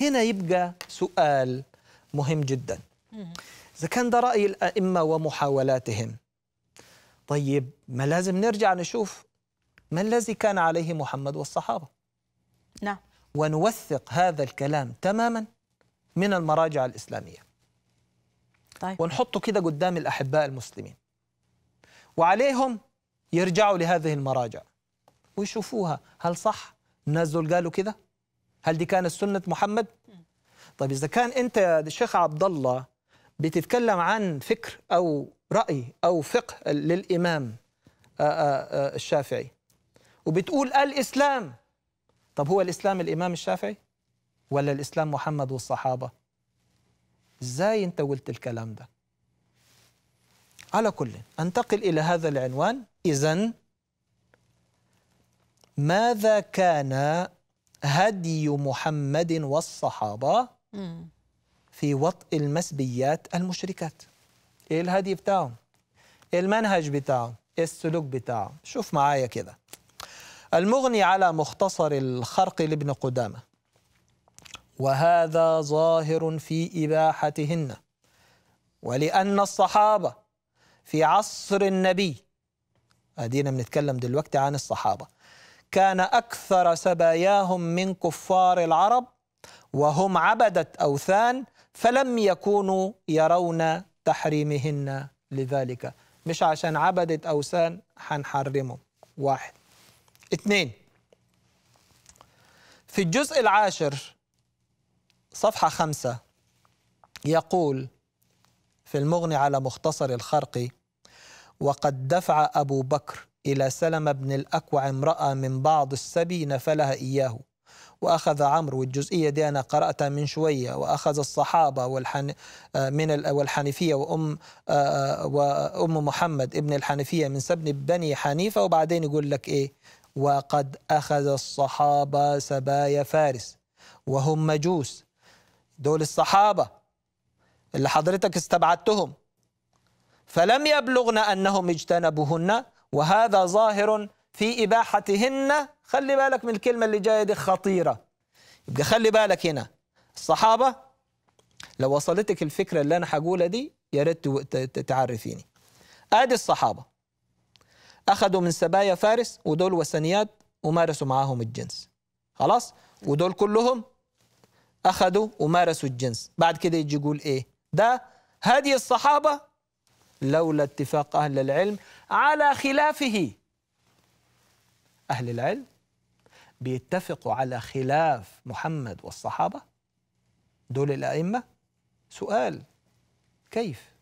هنا يبقى سؤال مهم جدا إذا كان ده رأي الأئمة ومحاولاتهم طيب ما لازم نرجع نشوف ما الذي كان عليه محمد والصحابة نعم ونوثق هذا الكلام تماما من المراجع الإسلامية طيب. ونحطه كده قدام الأحباء المسلمين وعليهم يرجعوا لهذه المراجع ويشوفوها هل صح الناس دول قالوا كده هل دي كانت سنة محمد طيب إذا كان أنت يا شيخ عبد الله بتتكلم عن فكر أو رأي أو فقه للإمام الشافعي وبتقول الإسلام طب هو الإسلام الإمام الشافعي ولا الإسلام محمد والصحابة إزاي أنت قلت الكلام ده على كل أنتقل إلى هذا العنوان إذا ماذا كان هدي محمد والصحابة في وطء المسبيات المشركات إيه الهدي بتاعهم إيه المنهج بتاعهم إيه السلوك بتاعهم شوف معايا كده المغني على مختصر الخرق لابن قدامة وهذا ظاهر في إباحتهن ولأن الصحابة في عصر النبي أدينا بنتكلم دلوقتي عن الصحابة كان أكثر سباياهم من كفار العرب وهم عبدة أوثان فلم يكونوا يرون تحريمهن لذلك مش عشان عبدت أوثان هنحرمهم واحد اثنين في الجزء العاشر صفحة خمسة يقول في المغني على مختصر الخرقي وقد دفع أبو بكر إلى سلم بن الأكوع امرأة من بعض السبي نفلها إياه وأخذ عمرو والجزئية دي أنا قرأتها من شوية وأخذ الصحابة والحن من والحنفية وأم وأم محمد ابن الحنفية من سبن بني حنيفة وبعدين يقول لك إيه وقد أخذ الصحابة سبايا فارس وهم مجوس دول الصحابة اللي حضرتك استبعدتهم فلم يبلغنا أنهم اجتنبوهن وهذا ظاهر في إباحتهن خلي بالك من الكلمة اللي جاية دي خطيرة يبقى خلي بالك هنا الصحابة لو وصلتك الفكرة اللي أنا هقولها دي يا ريت تعرفيني آدي الصحابة أخذوا من سبايا فارس ودول وثنيات ومارسوا معاهم الجنس خلاص ودول كلهم أخذوا ومارسوا الجنس بعد كده يجي يقول إيه ده هذه الصحابة لولا اتفاق أهل العلم على خلافه أهل العلم بيتفقوا على خلاف محمد والصحابة دول الأئمة سؤال كيف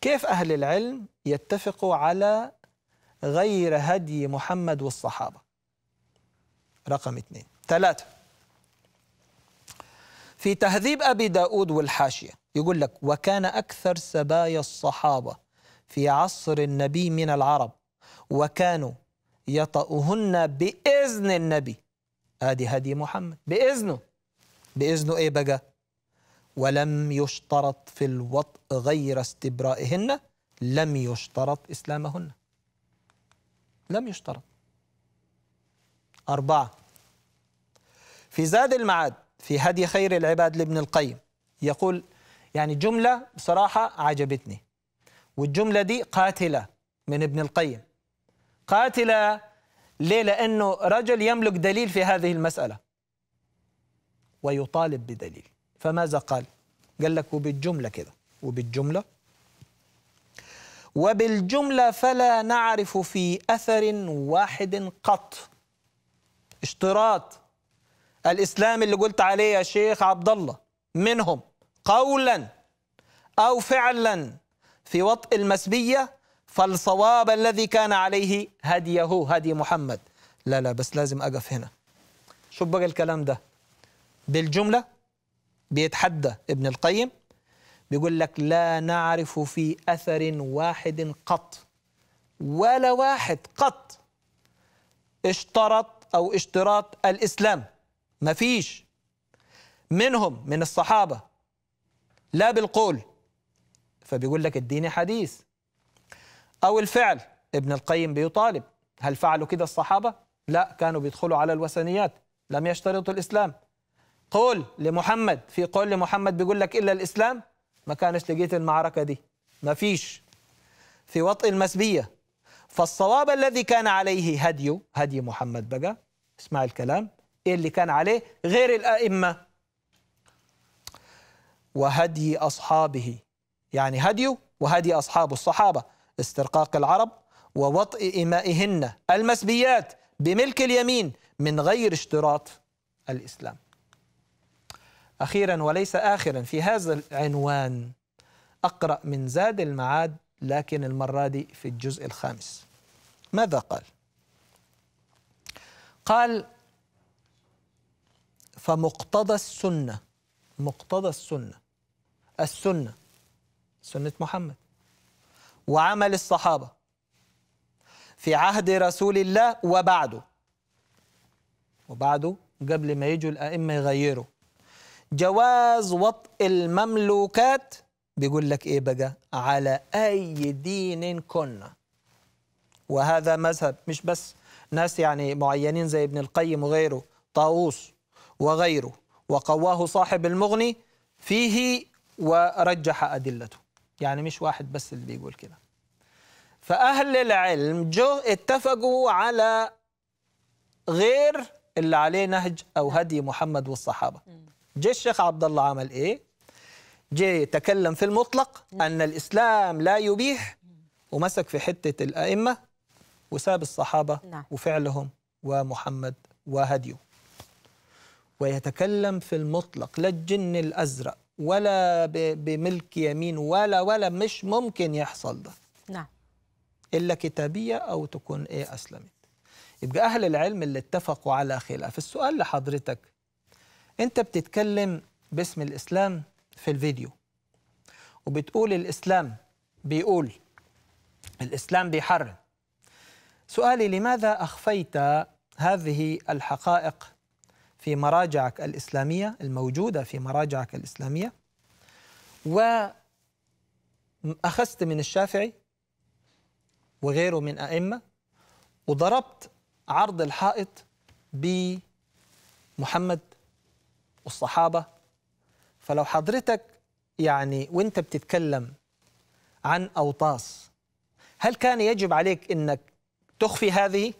كيف أهل العلم يتفقوا على غير هدي محمد والصحابة رقم اثنين ثلاثة في تهذيب أبي داود والحاشية يقول لك وكان أكثر سبايا الصحابة في عصر النبي من العرب وكانوا يطأهن بإذن النبي هذه هدي محمد بإذنه بإذنه إيه بقى ولم يشترط في الوطء غير استبرائهن لم يشترط إسلامهن لم يشترط أربعة في زاد المعاد في هدي خير العباد لابن القيم يقول يعني جملة بصراحة عجبتني والجملة دي قاتلة من ابن القيم قاتلة ليه لأنه رجل يملك دليل في هذه المسألة ويطالب بدليل فماذا قال قال لك وبالجملة كده وبالجملة وبالجملة فلا نعرف في أثر واحد قط اشتراط الإسلام اللي قلت عليه يا شيخ عبد الله منهم قولا أو فعلا في وطء المسبية فالصواب الذي كان عليه هديه هدي محمد لا لا بس لازم أقف هنا شو بقى الكلام ده بالجملة بيتحدى ابن القيم بيقول لك لا نعرف في أثر واحد قط ولا واحد قط اشترط أو اشتراط الإسلام مفيش منهم من الصحابة لا بالقول فبيقول لك الدين حديث أو الفعل ابن القيم بيطالب هل فعلوا كده الصحابة؟ لا كانوا بيدخلوا على الوثنيات لم يشترطوا الإسلام قول لمحمد في قول لمحمد بيقول لك إلا الإسلام ما كانش لقيت المعركة دي ما فيش في وطئ المسبية فالصواب الذي كان عليه هدي هدي محمد بقى اسمع الكلام إيه اللي كان عليه غير الأئمة وهدي أصحابه يعني هدي وهدي أصحاب الصحابة استرقاق العرب ووطئ إمائهن المسبيات بملك اليمين من غير اشتراط الإسلام أخيرا وليس آخرا في هذا العنوان أقرأ من زاد المعاد لكن المرة دي في الجزء الخامس ماذا قال؟ قال فمقتضى السنة مقتضى السنة السنة سنة محمد وعمل الصحابة في عهد رسول الله وبعده وبعده قبل ما يجوا الأئمة يغيروا جواز وطء المملوكات بيقول لك ايه بقى على اي دين كنا وهذا مذهب مش بس ناس يعني معينين زي ابن القيم وغيره طاووس وغيره وقواه صاحب المغني فيه ورجح أدلته يعني مش واحد بس اللي بيقول كده فأهل العلم جو اتفقوا على غير اللي عليه نهج أو هدي محمد والصحابة جه الشيخ عبد الله عمل ايه؟ جه تكلم في المطلق ان الاسلام لا يبيح ومسك في حته الائمه وساب الصحابه نعم. وفعلهم ومحمد وهديه ويتكلم في المطلق لا الجن الازرق ولا بملك يمين ولا ولا مش ممكن يحصل ده نعم الا كتابيه او تكون ايه اسلمت يبقى اهل العلم اللي اتفقوا على خلاف السؤال لحضرتك انت بتتكلم باسم الاسلام في الفيديو وبتقول الاسلام بيقول الاسلام بيحرم سؤالي لماذا اخفيت هذه الحقائق في مراجعك الاسلاميه الموجوده في مراجعك الاسلاميه واخذت من الشافعي وغيره من ائمه وضربت عرض الحائط بمحمد والصحابه فلو حضرتك يعني وانت بتتكلم عن اوطاس هل كان يجب عليك انك تخفي هذه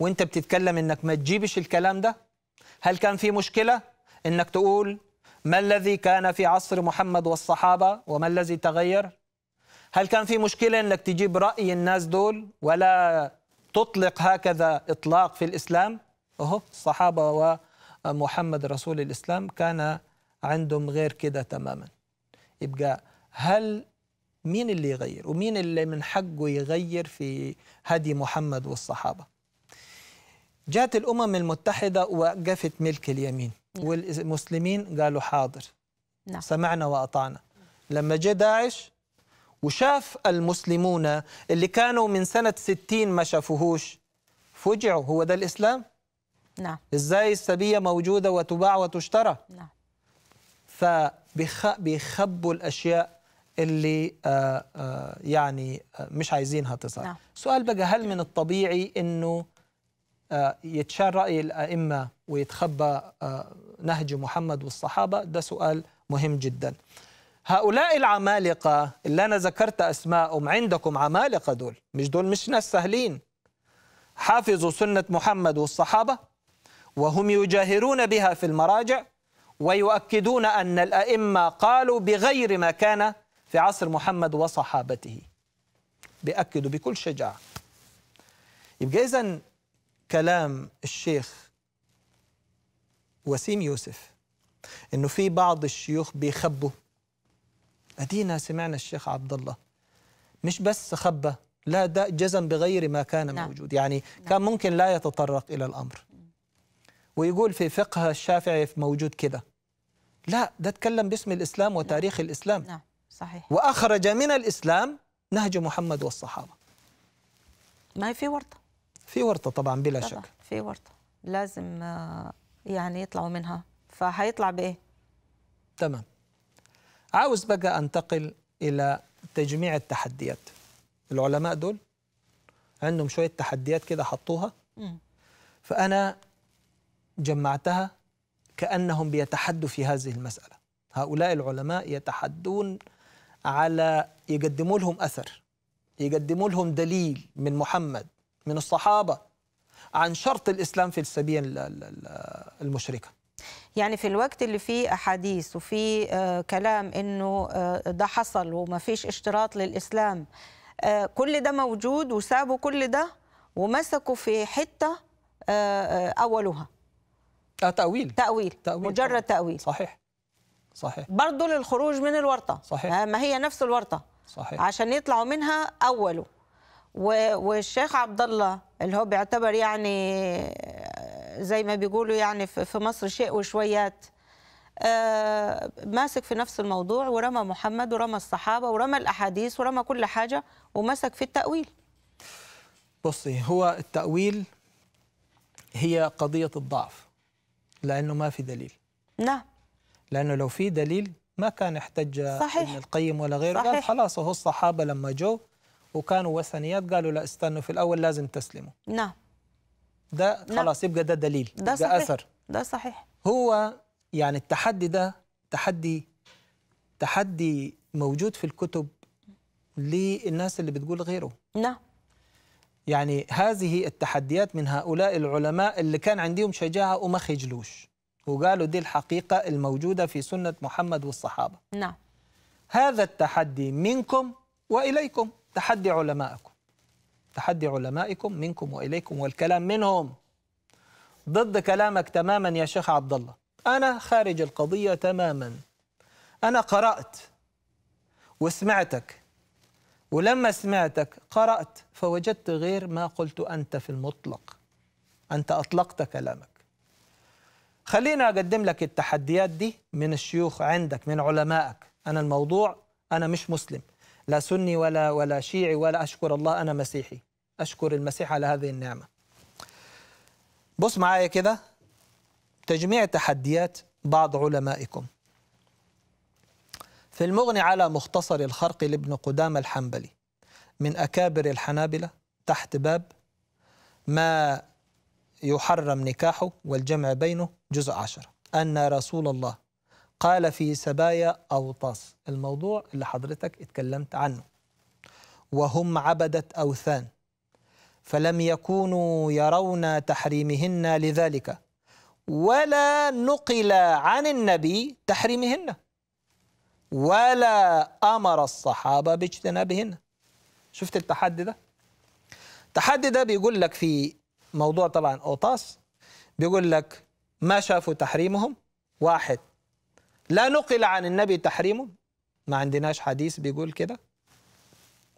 وانت بتتكلم انك ما تجيبش الكلام ده هل كان في مشكله انك تقول ما الذي كان في عصر محمد والصحابه وما الذي تغير هل كان في مشكله انك تجيب راي الناس دول ولا تطلق هكذا اطلاق في الاسلام اهو الصحابه و محمد رسول الإسلام كان عندهم غير كده تماما يبقى هل مين اللي يغير ومين اللي من حقه يغير في هدي محمد والصحابة جاءت الأمم المتحدة وقفت ملك اليمين نعم. والمسلمين قالوا حاضر نعم. سمعنا وأطعنا لما جاء داعش وشاف المسلمون اللي كانوا من سنة ستين ما شافوهوش فجعوا هو ده الإسلام نعم ازاي السبيه موجوده وتباع وتشترى نعم فبيخبوا الاشياء اللي آآ آه، آآ آه، يعني آه، مش عايزينها تظهر نعم. سؤال بقى هل من الطبيعي انه يتشار راي الائمه ويتخبى نهج محمد والصحابه ده سؤال مهم جدا هؤلاء العمالقه اللي انا ذكرت اسمائهم عندكم عمالقه دول مش دول مش ناس سهلين حافظوا سنه محمد والصحابه وهم يجاهرون بها في المراجع ويؤكدون أن الأئمة قالوا بغير ما كان في عصر محمد وصحابته بأكدوا بكل شجاعة يبقى إذا كلام الشيخ وسيم يوسف انه في بعض الشيوخ بيخبوا ادينا سمعنا الشيخ عبد الله مش بس خبى لا ده جزم بغير ما كان نعم. موجود يعني نعم. كان ممكن لا يتطرق الى الامر ويقول في فقه الشافعي موجود كذا لا ده تكلم باسم الإسلام وتاريخ نعم. الإسلام نعم صحيح وأخرج من الإسلام نهج محمد والصحابة ما في ورطة في ورطة طبعا بلا طبعًا شك في ورطة لازم آه، يعني يطلعوا منها فهيطلع بإيه؟ تمام عاوز بقى أنتقل إلى تجميع التحديات العلماء دول عندهم شوية تحديات كده حطوها م. فأنا جمعتها كأنهم بيتحدوا في هذه المسألة هؤلاء العلماء يتحدون على يقدموا لهم أثر يقدموا لهم دليل من محمد من الصحابة عن شرط الإسلام في السبيل المشركة يعني في الوقت اللي فيه أحاديث وفي آه، كلام أنه آه، ده حصل وما فيش اشتراط للإسلام آه، كل ده موجود وسابوا كل ده ومسكوا في حتة أولها آه تأويل تأويل, تأويل. مجرد تأويل. صحيح صحيح برضه للخروج من الورطة صحيح آه، ما هي نفس الورطة صحيح عشان يطلعوا منها أوله والشيخ عبد الله اللي هو بيعتبر يعني آه، زي ما بيقولوا يعني في مصر شيء وشويات آه ماسك في نفس الموضوع ورمى محمد ورمى الصحابة ورمى الأحاديث ورمى كل حاجة ومسك في التأويل بصي هو التأويل هي قضية الضعف لأنه ما في دليل نعم لأنه لو في دليل ما كان احتج صحيح. ابن القيم ولا غيره صحيح. قال خلاص هو الصحابة لما جو وكانوا وثنيات قالوا لا استنوا في الأول لازم تسلموا نعم ده نعم. خلاص نعم. يبقى ده دليل ده, ده صحيح. أثر ده صحيح هو يعني التحدي ده تحدي تحدي موجود في الكتب للناس اللي بتقول غيره نعم يعني هذه التحديات من هؤلاء العلماء اللي كان عندهم شجاعة وما خجلوش وقالوا دي الحقيقة الموجودة في سنة محمد والصحابة نعم هذا التحدي منكم وإليكم تحدي علمائكم تحدي علمائكم منكم وإليكم والكلام منهم ضد كلامك تماما يا شيخ عبد الله أنا خارج القضية تماما أنا قرأت وسمعتك ولما سمعتك قرأت فوجدت غير ما قلت أنت في المطلق أنت أطلقت كلامك خلينا أقدم لك التحديات دي من الشيوخ عندك من علمائك أنا الموضوع أنا مش مسلم لا سني ولا ولا شيعي ولا أشكر الله أنا مسيحي أشكر المسيح على هذه النعمة بص معايا كده تجميع تحديات بعض علمائكم في المغني على مختصر الخرق لابن قدامة الحنبلي من أكابر الحنابلة تحت باب ما يحرم نكاحه والجمع بينه جزء عشر أن رسول الله قال في سبايا أوطاس الموضوع اللي حضرتك اتكلمت عنه وهم عبدة أوثان فلم يكونوا يرون تحريمهن لذلك ولا نقل عن النبي تحريمهن ولا أمر الصحابة باجتنابهن شفت التحدي ده التحدي ده بيقول لك في موضوع طبعا أوطاس بيقول لك ما شافوا تحريمهم واحد لا نقل عن النبي تحريمه ما عندناش حديث بيقول كده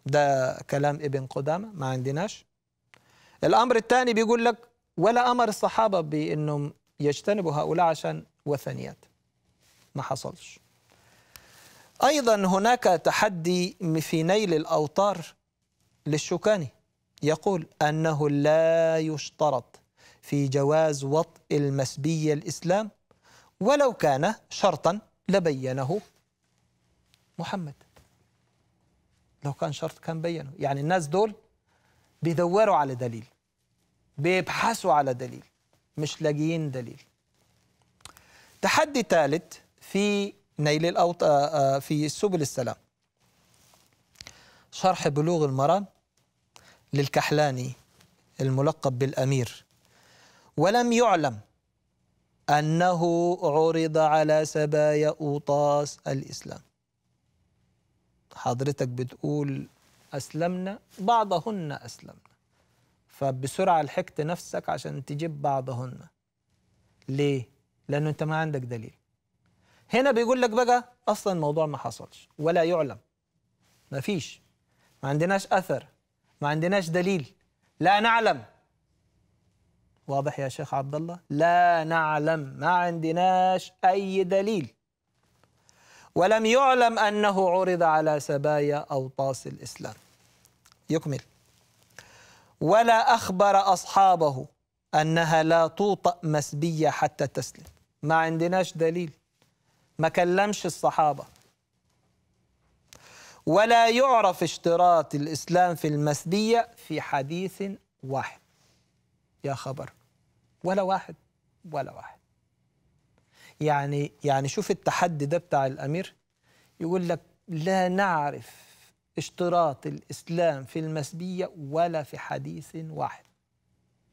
ده كلام ابن قدامة ما عندناش الأمر الثاني بيقول لك ولا أمر الصحابة بأنهم يجتنبوا هؤلاء عشان وثنيات ما حصلش أيضا هناك تحدي في نيل الأوطار للشوكاني يقول أنه لا يشترط في جواز وطء المسبي الإسلام ولو كان شرطا لبينه محمد لو كان شرط كان بينه يعني الناس دول بيدوروا على دليل بيبحثوا على دليل مش لاقيين دليل تحدي ثالث في نيل الأوط آه، آه، في سبل السلام شرح بلوغ المران للكحلاني الملقب بالأمير ولم يعلم أنه عرض على سبايا أوطاس الإسلام حضرتك بتقول أسلمنا بعضهن أسلمنا فبسرعة لحقت نفسك عشان تجيب بعضهن ليه؟ لأنه أنت ما عندك دليل هنا بيقول لك بقى اصلا الموضوع ما حصلش ولا يعلم ما فيش ما عندناش اثر ما عندناش دليل لا نعلم واضح يا شيخ عبد الله لا نعلم ما عندناش اي دليل ولم يعلم انه عرض على سبايا اوطاس الاسلام يكمل ولا اخبر اصحابه انها لا توطأ مسبيه حتى تسلم ما عندناش دليل ما كلمش الصحابة ولا يعرف اشتراط الإسلام في المسدية في حديث واحد يا خبر ولا واحد ولا واحد يعني يعني شوف التحدي ده بتاع الأمير يقول لك لا نعرف اشتراط الإسلام في المسبية ولا في حديث واحد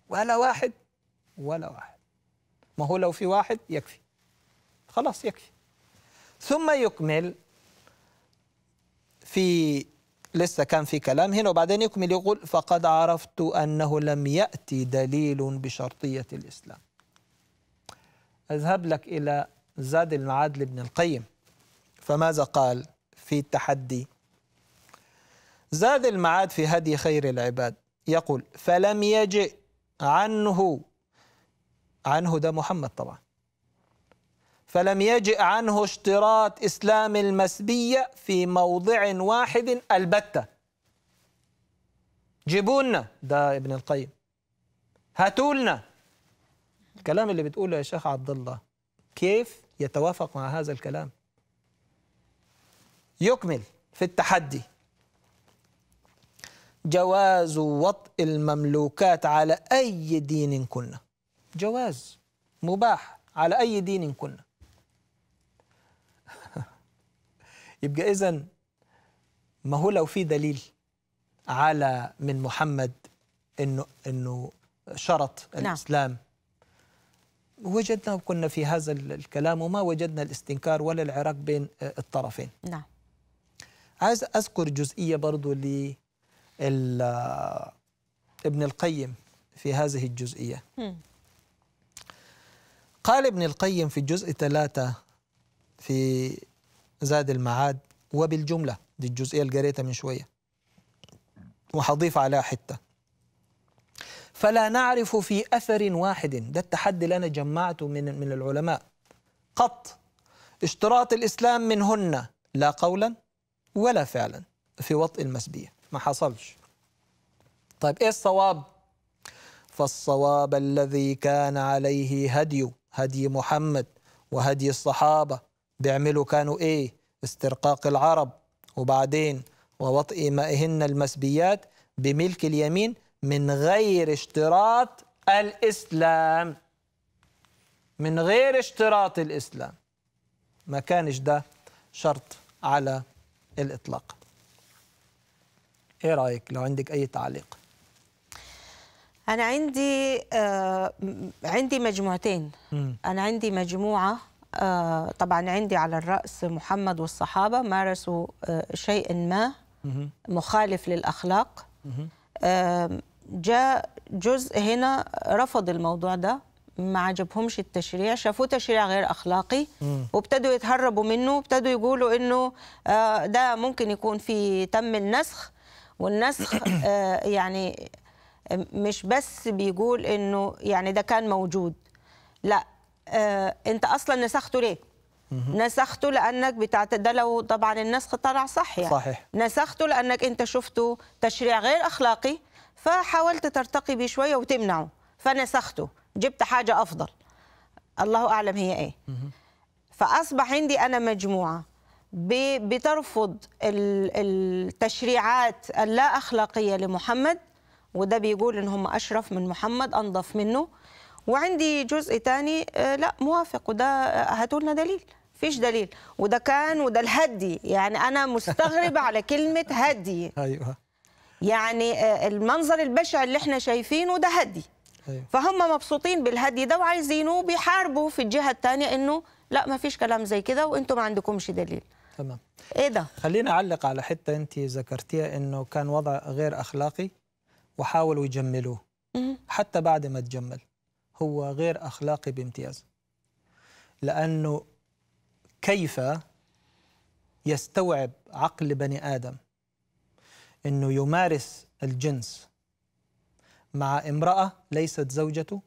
ولا واحد ولا واحد ما هو لو في واحد يكفي خلاص يكفي ثم يكمل في لسه كان في كلام هنا وبعدين يكمل يقول فقد عرفت أنه لم يأتي دليل بشرطية الإسلام أذهب لك إلى زاد المعاد لابن القيم فماذا قال في التحدي زاد المعاد في هدي خير العباد يقول فلم يجئ عنه عنه ده محمد طبعا فلم يجئ عنه اشتراط إسلام المسبية في موضع واحد البتة جيبولنا ده ابن القيم هاتولنا الكلام اللي بتقوله يا شيخ عبد الله كيف يتوافق مع هذا الكلام يكمل في التحدي جواز وطء المملوكات على أي دين كنا جواز مباح على أي دين كنا يبقى إذا ما هو لو في دليل على من محمد إنه إنه شرط نعم. الإسلام نعم. وجدنا كنا في هذا الكلام وما وجدنا الاستنكار ولا العراق بين آه، الطرفين نعم عايز أذكر جزئية برضو ل آه، ابن القيم في هذه الجزئية م. قال ابن القيم في الجزء ثلاثة في زاد المعاد وبالجملة دي الجزئية اللي قريتها من شوية وحضيف عليها حتة فلا نعرف في أثر واحد ده التحدي اللي أنا جمعته من, من العلماء قط اشتراط الإسلام منهن لا قولا ولا فعلا في وطء المسبية ما حصلش طيب إيه الصواب؟ فالصواب الذي كان عليه هدي هدي محمد وهدي الصحابة بيعملوا كانوا إيه استرقاق العرب وبعدين ووطئ مائهن المسبيات بملك اليمين من غير اشتراط الإسلام من غير اشتراط الإسلام ما كانش ده شرط على الإطلاق إيه رأيك لو عندك أي تعليق أنا عندي آه عندي مجموعتين م. أنا عندي مجموعة آه، طبعا عندي على الرأس محمد والصحابة مارسوا شيء ما آه، مخالف للأخلاق جاء جزء هنا رفض الموضوع ده ما عجبهمش التشريع شافوه تشريع غير اخلاقي وابتدوا يتهربوا منه وابتدوا يقولوا انه آه، ده ممكن يكون في تم النسخ والنسخ يعني مش بس بيقول انه يعني ده كان موجود لا آه انت اصلا نسخته ليه نسخته لانك بتاعت ده لو طبعا النسخ طلع صح يعني صحيح نسخته لانك انت شفته تشريع غير اخلاقي فحاولت ترتقي بيه شويه وتمنعه فنسخته جبت حاجه افضل الله اعلم هي ايه فاصبح عندي انا مجموعه بترفض التشريعات اللا اخلاقيه لمحمد وده بيقول ان هم اشرف من محمد انضف منه وعندي جزء ثاني آه، لا موافق وده آه، هاتوا لنا دليل فيش دليل وده كان وده الهدي يعني انا مستغربه على كلمه هدي ايوه يعني آه، المنظر البشع اللي احنا شايفينه ده هدي أيوة. فهم مبسوطين بالهدي ده وعايزينه بيحاربوا في الجهه الثانيه انه لا ما فيش كلام زي كده وانتم ما عندكمش دليل تمام ايه ده خلينا اعلق على حته انت ذكرتيها انه كان وضع غير اخلاقي وحاولوا يجملوه حتى بعد ما تجمل هو غير أخلاقي بامتياز لأنه كيف يستوعب عقل بني آدم أنه يمارس الجنس مع امرأة ليست زوجته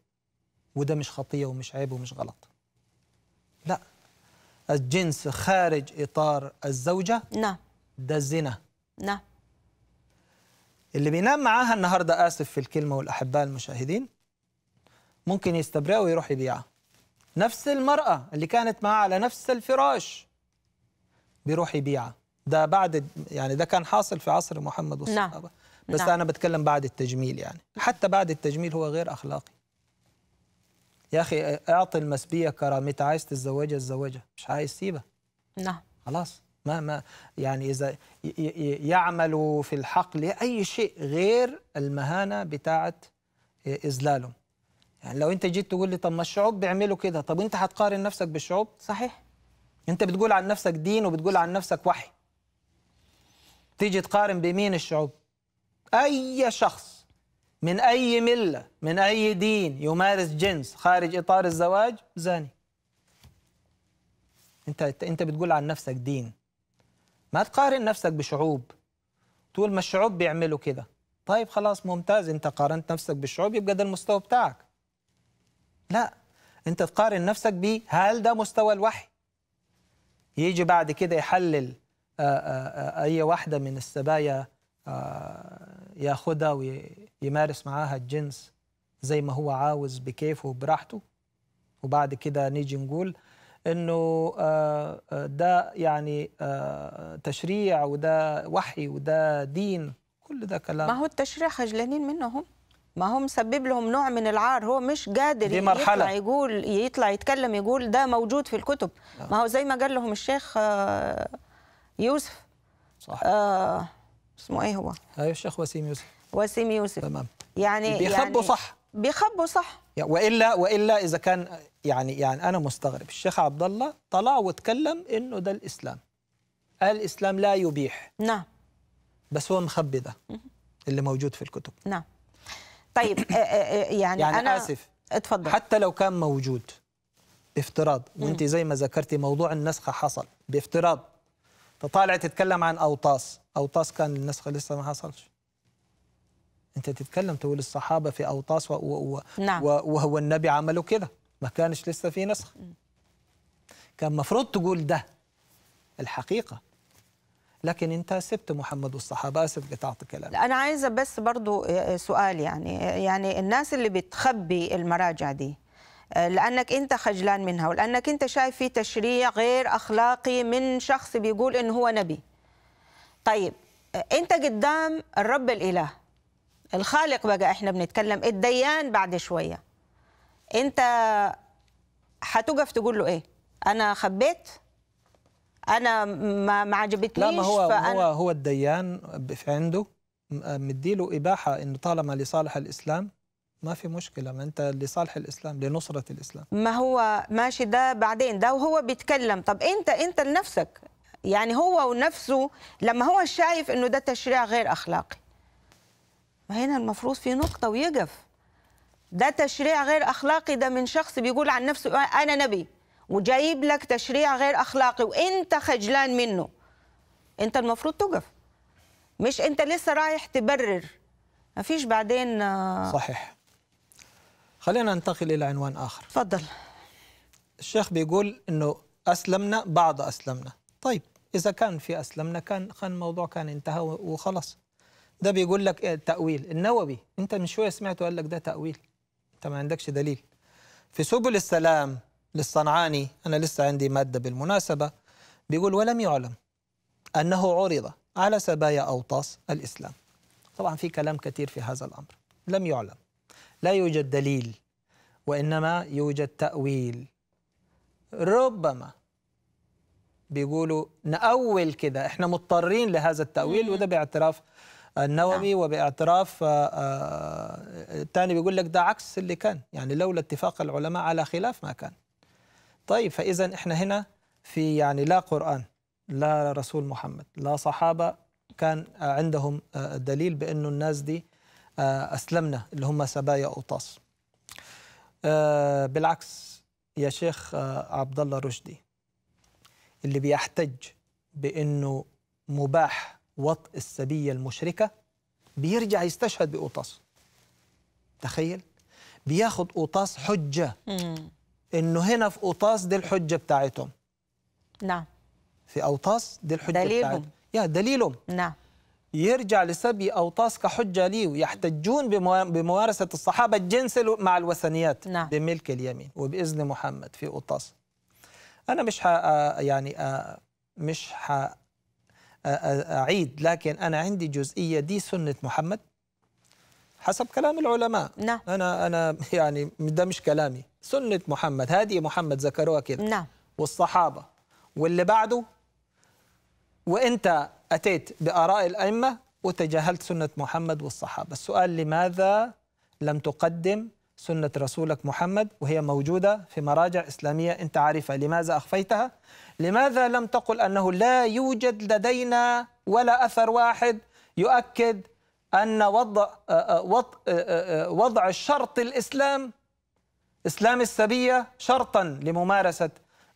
وده مش خطية ومش عيب ومش غلط لا الجنس خارج إطار الزوجة نعم ده الزنا نعم اللي بينام معاها النهاردة آسف في الكلمة والأحباء المشاهدين ممكن يستبرئ ويروح يبيعها نفس المرأة اللي كانت معاه على نفس الفراش بيروح يبيعها ده بعد يعني ده كان حاصل في عصر محمد نعم. والصحابة نعم. بس أنا بتكلم بعد التجميل يعني حتى بعد التجميل هو غير أخلاقي يا أخي أعطي المسبية كرامتها عايز تتزوجها تزوجها مش عايز سيبها نعم خلاص ما ما يعني إذا يعملوا في الحقل أي شيء غير المهانة بتاعة إذلالهم يعني لو انت جيت تقول لي طب ما الشعوب بيعملوا كده طب انت هتقارن نفسك بالشعوب صحيح انت بتقول عن نفسك دين وبتقول عن نفسك وحي تيجي تقارن بمين الشعوب اي شخص من اي مله من اي دين يمارس جنس خارج اطار الزواج زاني انت انت بتقول عن نفسك دين ما تقارن نفسك بشعوب تقول ما الشعوب بيعملوا كده طيب خلاص ممتاز انت قارنت نفسك بالشعوب يبقى ده المستوى بتاعك لا انت تقارن نفسك بيه هل ده مستوى الوحي يجي بعد كده يحلل آه، آه، آه، اي واحده من السبايا ياخدها ويمارس معاها الجنس زي ما هو عاوز بكيفه وبراحته وبعد كده نيجي نقول انه ده يعني تشريع وده وحي وده دين كل ده كلام ما هو التشريع خجلانين منه هم ما هو مسبب لهم نوع من العار هو مش قادر يطلع يقول يطلع يتكلم يقول ده موجود في الكتب ما هو زي ما قال لهم الشيخ آه، يوسف صح آه اسمه ايه هو ايوه الشيخ وسيم يوسف وسيم يوسف تمام يعني بيخبوا يعني صح بيخبوا صح والا والا اذا كان يعني يعني انا مستغرب الشيخ عبد الله طلع واتكلم انه ده الاسلام قال الاسلام لا يبيح نعم بس هو مخبي ده اللي موجود في الكتب نعم طيب آه، آه، آه، يعني, يعني أنا آسف اتفضل حتى لو كان موجود بافتراض وانت زي ما ذكرتي موضوع النسخه حصل بافتراض فطالع تتكلم عن اوطاس اوطاس كان النسخه لسه ما حصلش انت تتكلم تقول الصحابه في اوطاس و... و... نعم. و... وهو النبي عمله كده ما كانش لسه في نسخ كان مفروض تقول ده الحقيقه لكن انت سبت محمد والصحابه اسف قطعت كلام انا عايزه بس برضو آه، آه، سؤال يعني آه، يعني الناس اللي بتخبي المراجع دي لانك انت خجلان منها ولانك انت شايف في تشريع غير اخلاقي من شخص بيقول انه هو نبي طيب انت قدام الرب الاله الخالق بقى احنا بنتكلم الديان بعد شويه انت هتقف تقول له ايه انا خبيت انا ما ما عجبتنيش لا ما هو هو هو الديان في عنده مديله اباحه انه طالما لصالح الاسلام ما في مشكلة ما أنت لصالح الإسلام لنصرة الإسلام ما هو ماشي ده بعدين ده وهو بيتكلم طب أنت أنت لنفسك يعني هو ونفسه لما هو شايف أنه ده تشريع غير أخلاقي ما هنا المفروض في نقطة ويقف ده تشريع غير أخلاقي ده من شخص بيقول عن نفسه أنا نبي وجايب لك تشريع غير اخلاقي وانت خجلان منه انت المفروض توقف مش انت لسه رايح تبرر ما فيش بعدين آه، صحيح خلينا ننتقل الى عنوان اخر تفضل الشيخ بيقول انه اسلمنا بعض اسلمنا طيب اذا كان في اسلمنا كان كان الموضوع كان انتهى وخلاص ده بيقول لك إيه تاويل النووي انت من شويه سمعته قال لك ده تاويل انت ما عندكش دليل في سبل السلام للصنعاني أنا لسه عندي مادة بالمناسبة بيقول ولم يعلم أنه عرض على سبايا أوطاس الإسلام طبعا في كلام كثير في هذا الأمر لم يعلم لا يوجد دليل وإنما يوجد تأويل ربما بيقولوا نأول كده احنا مضطرين لهذا التأويل وده باعتراف النووي نعم. وباعتراف الثاني آه، آه، آه، بيقول لك ده عكس اللي كان يعني لولا اتفاق العلماء على خلاف ما كان طيب فإذا إحنا هنا في يعني لا قرآن لا رسول محمد لا صحابة كان عندهم آه، دليل بأنه الناس دي آه، أسلمنا اللي هم سبايا أوطاس آه، بالعكس يا شيخ عبد الله رشدي اللي بيحتج بأنه مباح وطء السبية المشركة بيرجع يستشهد بأوطاس تخيل بياخد أوطاس حجة انه هنا في اوطاس دي الحجه بتاعتهم نعم في اوطاس دي الحجه دليلهم. بتاعتهم يا دليلهم نعم يرجع لسبي اوطاس كحجه ليه ويحتجون بممارسه الصحابه الجنس مع الوثنيات نعم. بملك اليمين وباذن محمد في اوطاس انا مش ها آه، يعني آه، مش ها آه، اعيد لكن انا عندي جزئيه دي سنه محمد حسب كلام العلماء نعم أنا أنا يعني ده مش كلامي سنة محمد هذه محمد ذكروها كده نعم والصحابة واللي بعده وأنت أتيت بآراء الأئمة وتجاهلت سنة محمد والصحابة السؤال لماذا لم تقدم سنة رسولك محمد وهي موجودة في مراجع إسلامية أنت عارفها لماذا أخفيتها؟ لماذا لم تقل أنه لا يوجد لدينا ولا أثر واحد يؤكد أن وضع, آه، آه، وضع الشرط آه، الإسلام إسلام السبية شرطا لممارسة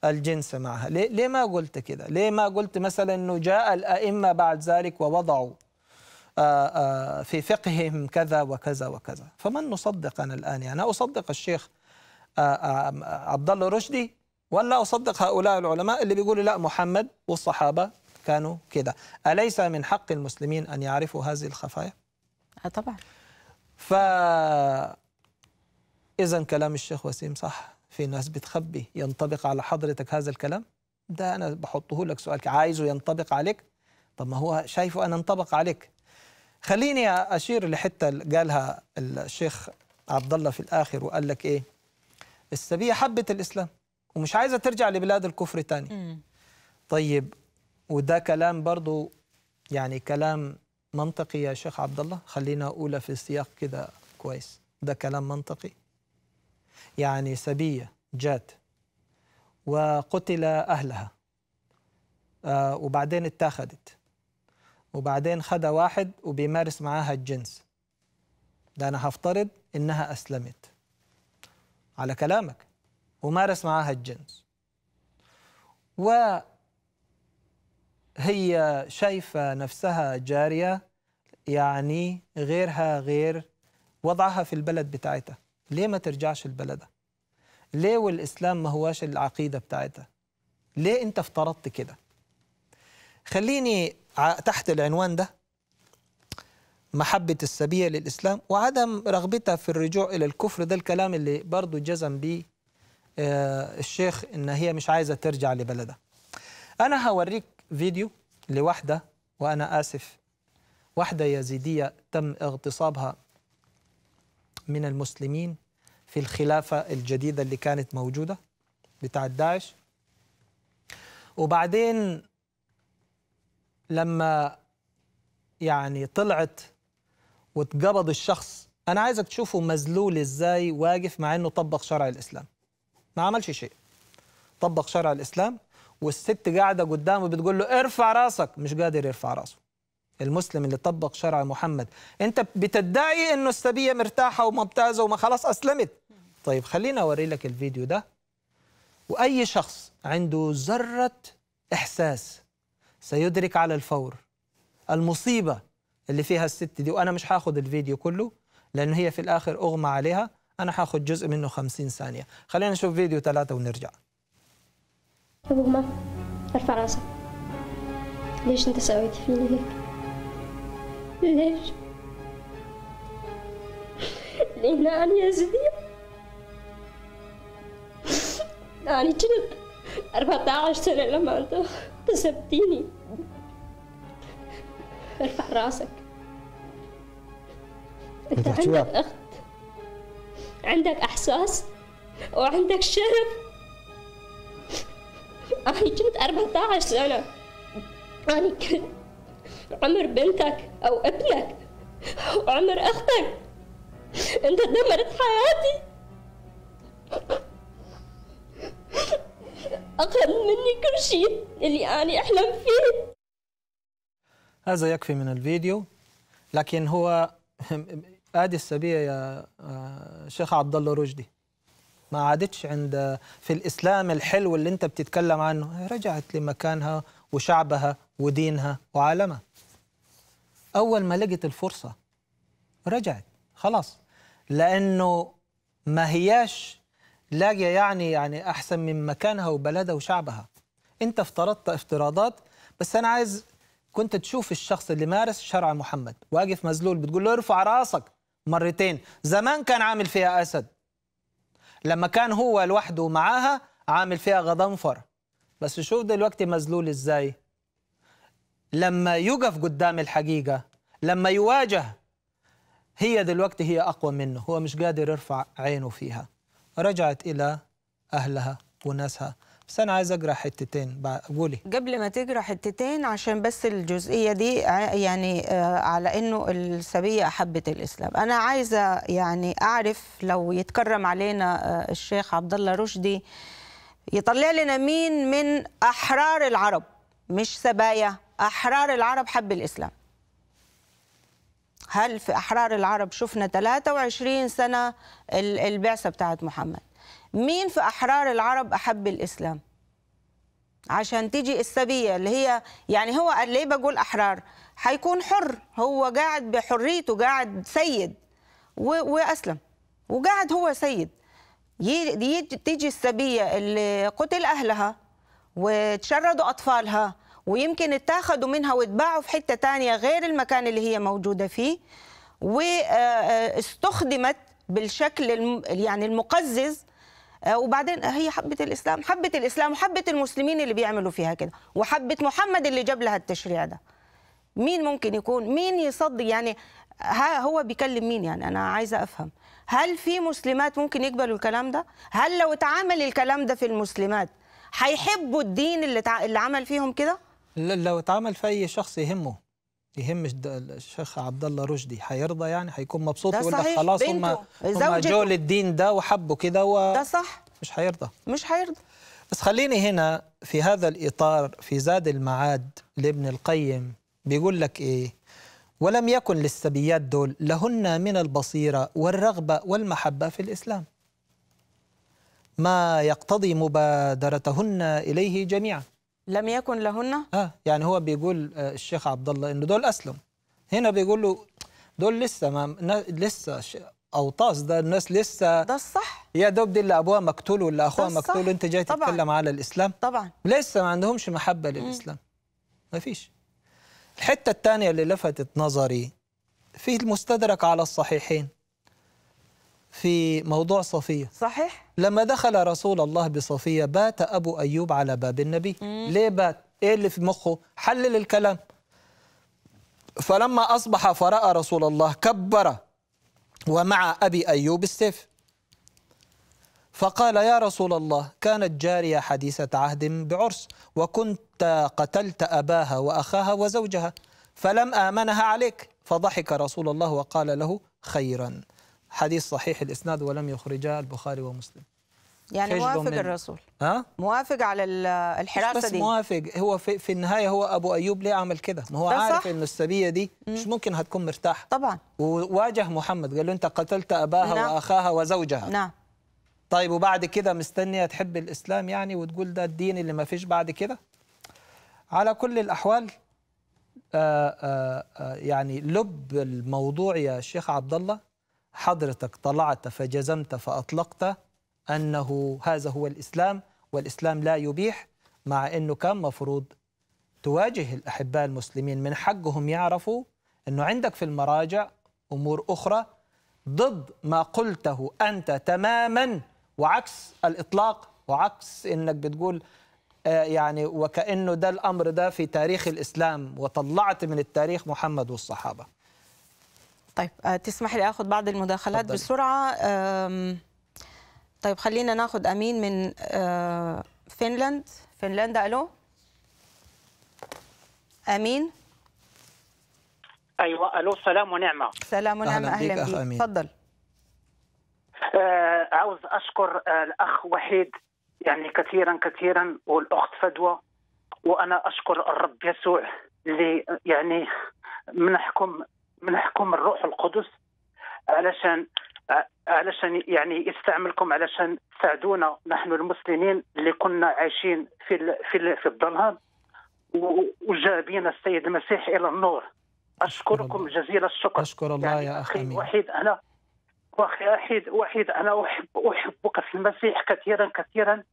الجنس معها ليه, ليه ما قلت كده ليه ما قلت مثلا أنه جاء الأئمة بعد ذلك ووضعوا في فقههم كذا وكذا وكذا فمن نصدق أنا الآن يعني أصدق الشيخ عبد الله رشدي ولا أصدق هؤلاء العلماء اللي بيقولوا لا محمد والصحابة كانوا كده أليس من حق المسلمين أن يعرفوا هذه الخفايا؟ آه، طبعا ف اذا كلام الشيخ وسيم صح في ناس بتخبي ينطبق على حضرتك هذا الكلام ده انا بحطه لك سؤال عايزه ينطبق عليك طب ما هو شايفه انا انطبق عليك خليني اشير لحته قالها الشيخ عبد الله في الاخر وقال لك ايه السبيه حبت الاسلام ومش عايزه ترجع لبلاد الكفر تاني طيب وده كلام برضو يعني كلام منطقي يا شيخ عبد الله خلينا أقول في سياق كده كويس ده كلام منطقي يعني سبية جات وقتل أهلها آه وبعدين اتاخدت وبعدين خد واحد وبيمارس معاها الجنس ده أنا هفترض إنها أسلمت على كلامك ومارس معاها الجنس و هي شايفة نفسها جارية يعني غيرها غير وضعها في البلد بتاعتها ليه ما ترجعش لبلدها ليه والإسلام ما هواش العقيدة بتاعتها ليه أنت افترضت كده خليني تحت العنوان ده محبة السبية للإسلام وعدم رغبتها في الرجوع إلى الكفر ده الكلام اللي برضو جزم به آه، الشيخ إن هي مش عايزة ترجع لبلدها أنا هوريك فيديو لوحدة وأنا آسف وحدة يزيدية تم اغتصابها من المسلمين في الخلافة الجديدة اللي كانت موجودة بتاعت داعش وبعدين لما يعني طلعت وتقبض الشخص أنا عايزك تشوفه مذلول إزاي واقف مع إنه طبق شرع الإسلام ما عملش شيء طبق شرع الإسلام والست قاعده قدامه بتقول له ارفع راسك مش قادر يرفع راسه المسلم اللي طبق شرع محمد انت بتدعي انه السبيه مرتاحه وممتازه وما خلاص اسلمت طيب خليني اوري لك الفيديو ده واي شخص عنده ذره احساس سيدرك على الفور المصيبه اللي فيها الست دي وانا مش هاخد الفيديو كله لانه هي في الاخر اغمى عليها انا هاخد جزء منه 50 ثانيه خلينا نشوف فيديو ثلاثه ونرجع أبو أبوهما ارفع راسك ليش أنت سويت فيني هيك ليش لأن أنا زبيب أنا كنت أربعة عشر سنة لما أنت تسبتيني ارفع راسك أنت عندك أخت عندك إحساس وعندك شرف أخي كنت 14 سنة أنا كنت عمر بنتك أو ابنك وعمر أختك أنت دمرت حياتي أقل مني كل شيء اللي أنا أحلم فيه هذا يكفي من الفيديو لكن هو ادي السبيه يا آه، شيخ عبد الله رشدي ما عادتش عند في الإسلام الحلو اللي أنت بتتكلم عنه رجعت لمكانها وشعبها ودينها وعالمها أول ما لقت الفرصة رجعت خلاص لأنه ما هياش لاقية يعني يعني أحسن من مكانها وبلدها وشعبها أنت افترضت افتراضات بس أنا عايز كنت تشوف الشخص اللي مارس شرع محمد واقف مزلول بتقول له ارفع راسك مرتين زمان كان عامل فيها أسد لما كان هو لوحده معاها عامل فيها غضنفر بس شوف دلوقتي مزلول ازاي لما يقف قدام الحقيقة لما يواجه هي دلوقتي هي أقوى منه هو مش قادر يرفع عينه فيها رجعت إلى أهلها وناسها بس انا عايز اجرح حتتين قولي قبل ما تجرح حتتين عشان بس الجزئيه دي يعني آه، على انه السبيه احبت الاسلام انا عايزه يعني اعرف لو يتكرم علينا آه، الشيخ عبد الله رشدي يطلع لنا مين من احرار العرب مش سبايا احرار العرب حب الاسلام هل في احرار العرب شفنا 23 سنه البعثه بتاعت محمد مين في أحرار العرب أحب الإسلام عشان تيجي السبية اللي هي يعني هو ليه بقول أحرار هيكون حر هو قاعد بحريته قاعد سيد وأسلم وقاعد هو سيد تيجي السبية اللي قتل أهلها وتشردوا أطفالها ويمكن اتاخدوا منها واتباعوا في حتة تانية غير المكان اللي هي موجودة فيه واستخدمت آه، آه، بالشكل يعني المقزز آه، وبعدين هي حبت الاسلام حبت الاسلام وحبت المسلمين اللي بيعملوا فيها كده وحبت محمد اللي جاب لها التشريع ده مين ممكن يكون مين يصد يعني ها هو بيكلم مين يعني انا عايزه افهم هل في مسلمات ممكن يقبلوا الكلام ده هل لو اتعمل الكلام ده في المسلمات هيحبوا الدين اللي, اللي عمل فيهم كده لو اتعمل في اي شخص يهمه يهمش الشيخ عبد الله رشدي هيرضى يعني هيكون مبسوط يقول لك خلاص هم جو جول الدين ده وحبه كده و ده صح مش هيرضى مش هيرضى بس خليني هنا في هذا الاطار في زاد المعاد لابن القيم بيقول لك ايه ولم يكن للسبيات دول لهن من البصيره والرغبه والمحبه في الاسلام ما يقتضي مبادرتهن اليه جميعا لم يكن لهن اه يعني هو بيقول آه، الشيخ عبد الله انه دول اسلم هنا بيقول له دول لسه ما لسه اوطاس ده الناس لسه ده الصح يا دوب دي اللي ابوها مقتول ولا اخوها مقتول انت جاي طبعًا. تتكلم على الاسلام طبعا لسه ما عندهمش محبه للاسلام ما فيش الحته الثانيه اللي لفتت نظري في المستدرك على الصحيحين في موضوع صفية صحيح لما دخل رسول الله بصفية بات أبو أيوب على باب النبي مم. ليه بات؟ إيه اللي في مخه؟ حلل الكلام فلما أصبح فرأى رسول الله كبر ومع أبي أيوب السيف فقال يا رسول الله كانت جارية حديثة عهد بعرس وكنت قتلت أباها وأخاها وزوجها فلم آمنها عليك فضحك رسول الله وقال له خيرا حديث صحيح الإسناد ولم يخرجا البخاري ومسلم يعني موافق الرسول ها؟ موافق على الحراسه بس دي بس موافق هو في, في النهايه هو ابو ايوب ليه عمل كده؟ ما هو عارف ان السبيه دي مش ممكن هتكون مرتاحه طبعا وواجه محمد قال له انت قتلت اباها نعم. واخاها وزوجها نعم طيب وبعد كده مستنيه تحب الاسلام يعني وتقول ده الدين اللي ما فيش بعد كده؟ على كل الاحوال آآ آه، آآ آه، آه، يعني لب الموضوع يا شيخ عبد الله حضرتك طلعت فجزمت فأطلقت أنه هذا هو الإسلام والإسلام لا يبيح مع أنه كان مفروض تواجه الأحباء المسلمين من حقهم يعرفوا أنه عندك في المراجع أمور أخرى ضد ما قلته أنت تماما وعكس الإطلاق وعكس أنك بتقول آه، يعني وكأنه ده الأمر ده في تاريخ الإسلام وطلعت من التاريخ محمد والصحابة طيب آه، تسمح لي اخذ بعض المداخلات فضل. بسرعه طيب خلينا ناخذ امين من آه، فنلند فنلندا الو امين ايوه الو سلام ونعمه سلام ونعمه اهلا, بك تفضل آه، عاوز اشكر الاخ وحيد يعني كثيرا كثيرا والاخت فدوى وانا اشكر الرب يسوع اللي يعني منحكم منحكم الروح القدس علشان علشان يعني يستعملكم علشان تساعدونا نحن المسلمين اللي كنا عايشين في في في الظلام وجابينا السيد المسيح الى النور اشكركم جزيل الشكر اشكر الله يعني يا اخي وحيد انا وحيد وحيد انا احب احبك في المسيح كثيرا كثيرا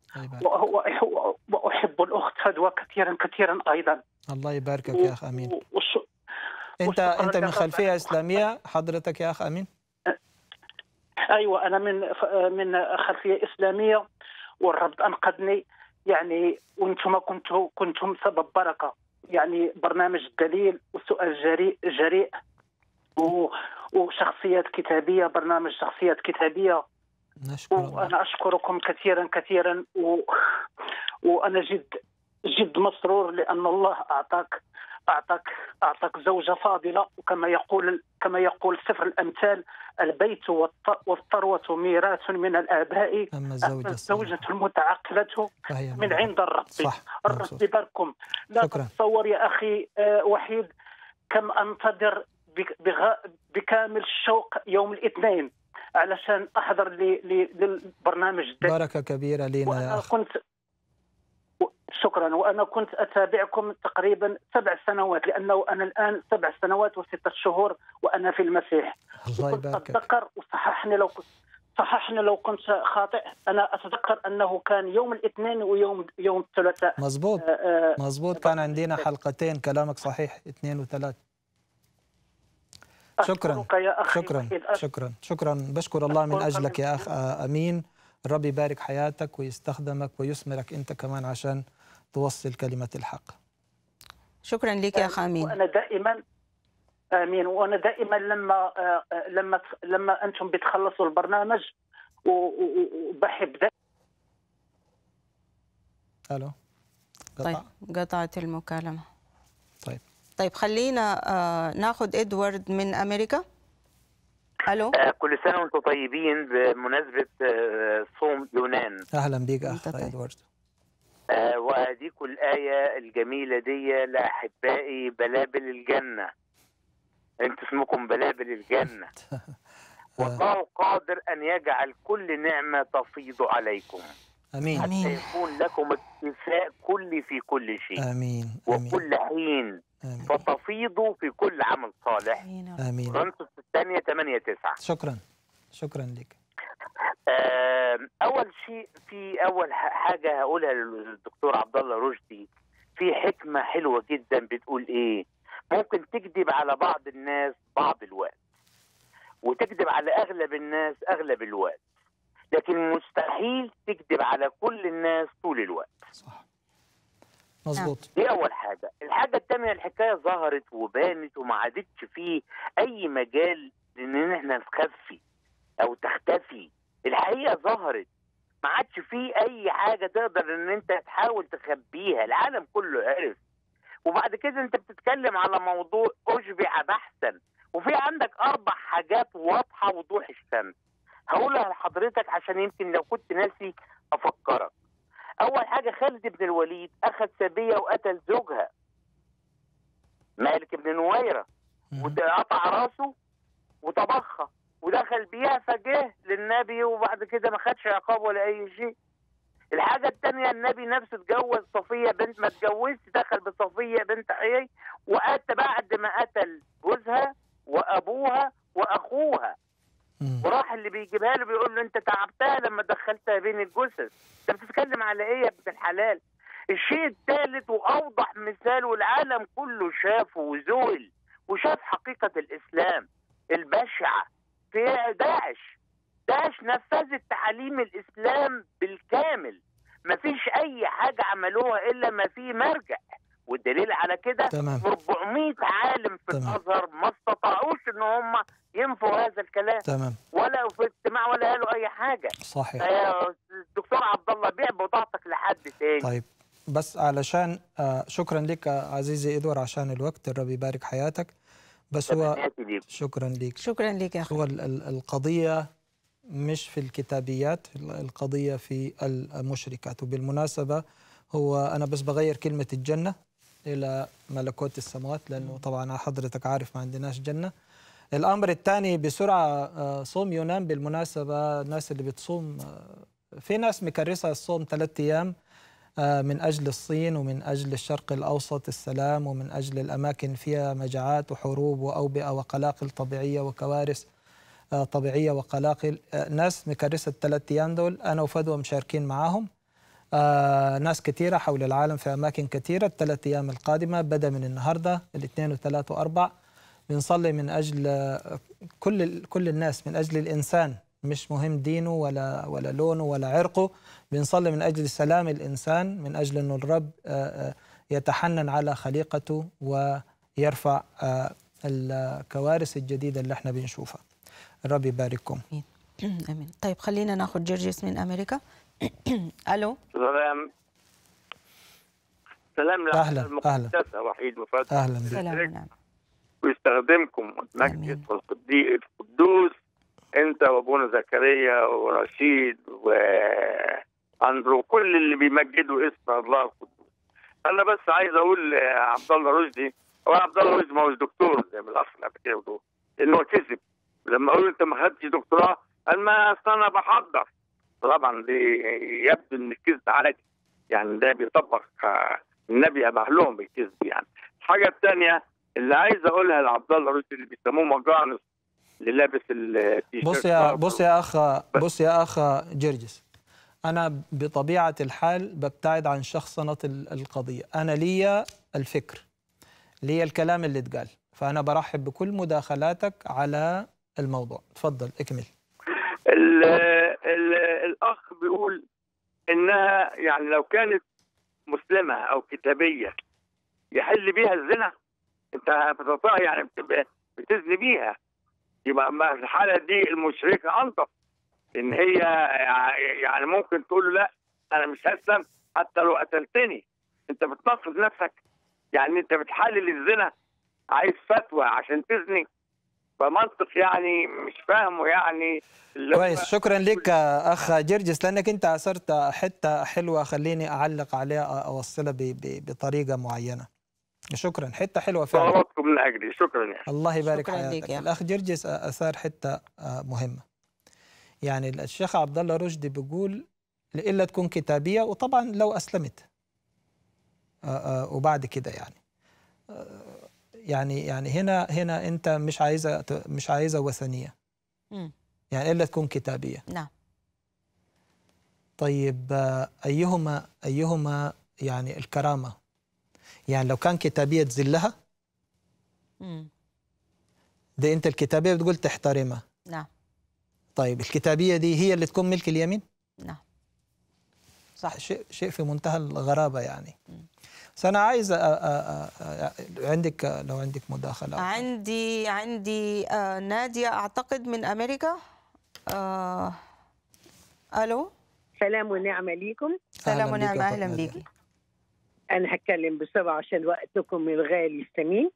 واحب الاخت فدوى كثيرا كثيرا ايضا الله يباركك يا اخ امين انت انت من خلفيه اسلاميه حضرتك يا اخ امين ايوه انا من من خلفيه اسلاميه والرب انقذني يعني وانتم كنتم كنتم سبب بركه يعني برنامج الدليل والسؤال جريء جريء وشخصيات كتابيه برنامج شخصيات كتابيه نشكر وانا اشكركم كثيرا كثيرا و... وانا جد جد مسرور لان الله اعطاك اعطاك اعطاك زوجه فاضله وكما يقول كما يقول سفر الامثال البيت والثروه ميراث من الاباء اما الزوجه الزوجه المتعقله من عند الرب صح. الرب يبارككم لا شكرا. تتصور يا اخي آه، وحيد كم انتظر بكامل الشوق يوم الاثنين علشان احضر للبرنامج ده بركه كبيره لينا يا اخي كنت شكرا وانا كنت اتابعكم تقريبا سبع سنوات لانه انا الان سبع سنوات وستة شهور وانا في المسيح الله يبارك اتذكر وصححني لو كنت صححني لو كنت خاطئ انا اتذكر انه كان يوم الاثنين ويوم يوم الثلاثاء مزبوط آه, آه، مزبوط كان عندنا حلقتين كلامك صحيح اثنين وثلاث شكرا شكرا شكرا شكرا بشكر الله من اجلك يا اخ امين ربي يبارك حياتك ويستخدمك ويثمرك انت كمان عشان توصل كلمة الحق شكرا لك يا خامين وأنا دائما امين وانا دائما لما آه، آه، لما لما انتم بتخلصوا البرنامج وبحب دائما الو قطع. طيب قطعت المكالمه طيب طيب خلينا آه، ناخذ ادوارد من امريكا الو كل سنه وانتم طيبين بمناسبه صوم يونان اهلا بك اخ طيب. ادوارد الآية الجميلة دي لأحبائي بلابل الجنة أنتوا اسمكم بلابل الجنة آه. والله قادر أن يجعل كل نعمة تفيض عليكم امين حتى يكون لكم اكتفاء كلي في كل شيء امين وكل حين آمين. فتفيضوا في كل عمل صالح امين أمين الثانيه 8 9 شكرا شكرا لك اول شيء في اول حاجه هقولها للدكتور عبد الله رشدي في حكمه حلوه جدا بتقول ايه ممكن تكذب على بعض الناس بعض الوقت وتكذب على اغلب الناس اغلب الوقت لكن مستحيل تكذب على كل الناس طول الوقت صح مظبوط نعم. دي اول حاجه الحاجه الثانيه الحكايه ظهرت وبانت وما عادتش فيه اي مجال ان احنا نخفي او تختفي الحقيقه ظهرت ما عادش في اي حاجه تقدر ان انت تحاول تخبيها العالم كله عرف وبعد كده انت بتتكلم على موضوع اشبع بحثا وفي عندك اربع حاجات واضحه وضوح الشمس هقولها لحضرتك عشان يمكن لو كنت ناسي افكرك اول حاجه خالد بن الوليد اخذ سبيه وقتل زوجها مالك بن نويره وقطع راسه وطبخها ودخل بيها فجه للنبي وبعد كده ما خدش عقاب ولا اي شيء الحاجه الثانيه النبي نفسه اتجوز صفيه بنت ما اتجوزش دخل بصفيه بنت حيي وقت بعد ما قتل جوزها وابوها واخوها وراح اللي بيجيبها له بيقول له انت تعبتها لما دخلتها بين الجثث انت بتتكلم على ايه يا ابن الحلال الشيء الثالث واوضح مثال والعالم كله شافه وزول وشاف حقيقه الاسلام البشعه داعش داعش نفذت تعاليم الاسلام بالكامل ما فيش اي حاجه عملوها الا ما في مرجع والدليل على كده 400 عالم في تمام. الازهر ما استطاعوش ان هم ينفوا هذا الكلام تمام. ولا في اجتماع ولا قالوا اي حاجه صحيح آه، الدكتور عبد الله بيع بضاعتك لحد تاني طيب بس علشان آه، شكرا لك عزيزي ادوار عشان الوقت الرب يبارك حياتك بس هو شكرا لك شكرا لك يا أخي هو القضية مش في الكتابيات القضية في المشركات وبالمناسبة هو أنا بس بغير كلمة الجنة إلى ملكوت السماوات لأنه طبعا حضرتك عارف ما عندناش جنة الأمر الثاني بسرعة آه، صوم يونان بالمناسبة الناس اللي بتصوم آه، في ناس مكرسة الصوم ثلاثة أيام آه، من أجل الصين ومن أجل الشرق الأوسط السلام ومن أجل الأماكن فيها مجاعات وحروب وأوبئة وقلاقل طبيعية وكوارث آه، طبيعية وقلاقل آه، ناس مكرسة ثلاثة أيام دول أنا وفدوى مشاركين معاهم ناس كثيرة حول العالم في أماكن كثيرة الثلاث أيام القادمة بدأ من النهاردة الاثنين وثلاثة وأربع بنصلي من أجل كل كل الناس من أجل الإنسان مش مهم دينه ولا ولا لونه ولا عرقه بنصلي من اجل سلام الانسان من اجل انه الرب آه، آه، يتحنن على خليقته ويرفع آه، الكوارث الجديده اللي احنا بنشوفها الرب يبارككم امين طيب خلينا ناخذ جرجس من امريكا الو سلام سلام اهلا اهلا وحيد مفاتح اهلا سلام نعم. ويستخدمكم مجلس والقديس القدوس انت وابونا زكريا ورشيد واندرو كل اللي بيمجدوا اسم الله القدوس انا بس عايز اقول عبد الله رشدي هو عبد الله رشدي ما هوش دكتور زي ما الاصل قبل كده كذب لما اقول انت ما خدتش دكتوراه قال ما اصل انا بحضر طبعا دي يبدو ان الكذب عليك يعني ده بيطبق آه، النبي ابا لهم بالكذب يعني الحاجه الثانيه اللي عايز اقولها لعبد الله رشدي اللي بيسموه مجاعة للبس التيشيرت بص يا بص يا اخ بص يا اخ جرجس انا بطبيعه الحال ببتعد عن شخصنه القضيه انا ليا الفكر ليا الكلام اللي اتقال فانا برحب بكل مداخلاتك على الموضوع تفضل اكمل الـ الـ الاخ بيقول انها يعني لو كانت مسلمه او كتابيه يحل بيها الزنا انت بتستطيع يعني بتزني بيها يبقى ما في الحاله دي المشركه انضف ان هي يعني ممكن تقول له لا انا مش هسلم حتى لو قتلتني انت بتنقذ نفسك يعني انت بتحلل الزنا عايز فتوى عشان تزني فمنطق يعني مش فاهمه يعني كويس شكرا لك اخ جرجس لانك انت اثرت حته حلوه خليني اعلق عليها اوصلها بطريقه معينه شكرا حته حلوه فعلا طلبتكم من اجلي شكرا يعني. الله يبارك شكرا حياتك يعني. الاخ جرجس اثار حته آه، مهمه يعني الشيخ عبد الله رشدي بيقول الا تكون كتابيه وطبعا لو اسلمت آه، آه، وبعد كده يعني يعني يعني هنا هنا انت مش عايزه مش عايزه وثنيه يعني الا تكون كتابيه نعم طيب ايهما ايهما يعني الكرامه يعني لو كان كتابية تذلها دي أنت الكتابية بتقول تحترمها نعم طيب الكتابية دي هي اللي تكون ملك اليمين نعم صح شيء شيء في منتهى الغرابة يعني مم. بس انا عايز أ... أ... أ... عندك لو عندك مداخله عندي عندي آه، ناديه اعتقد من امريكا أ... آه، الو سلام ونعم ليكم سلام ونعم اهلا بيكي أنا هتكلم بسرعة عشان وقتكم الغالي الثمين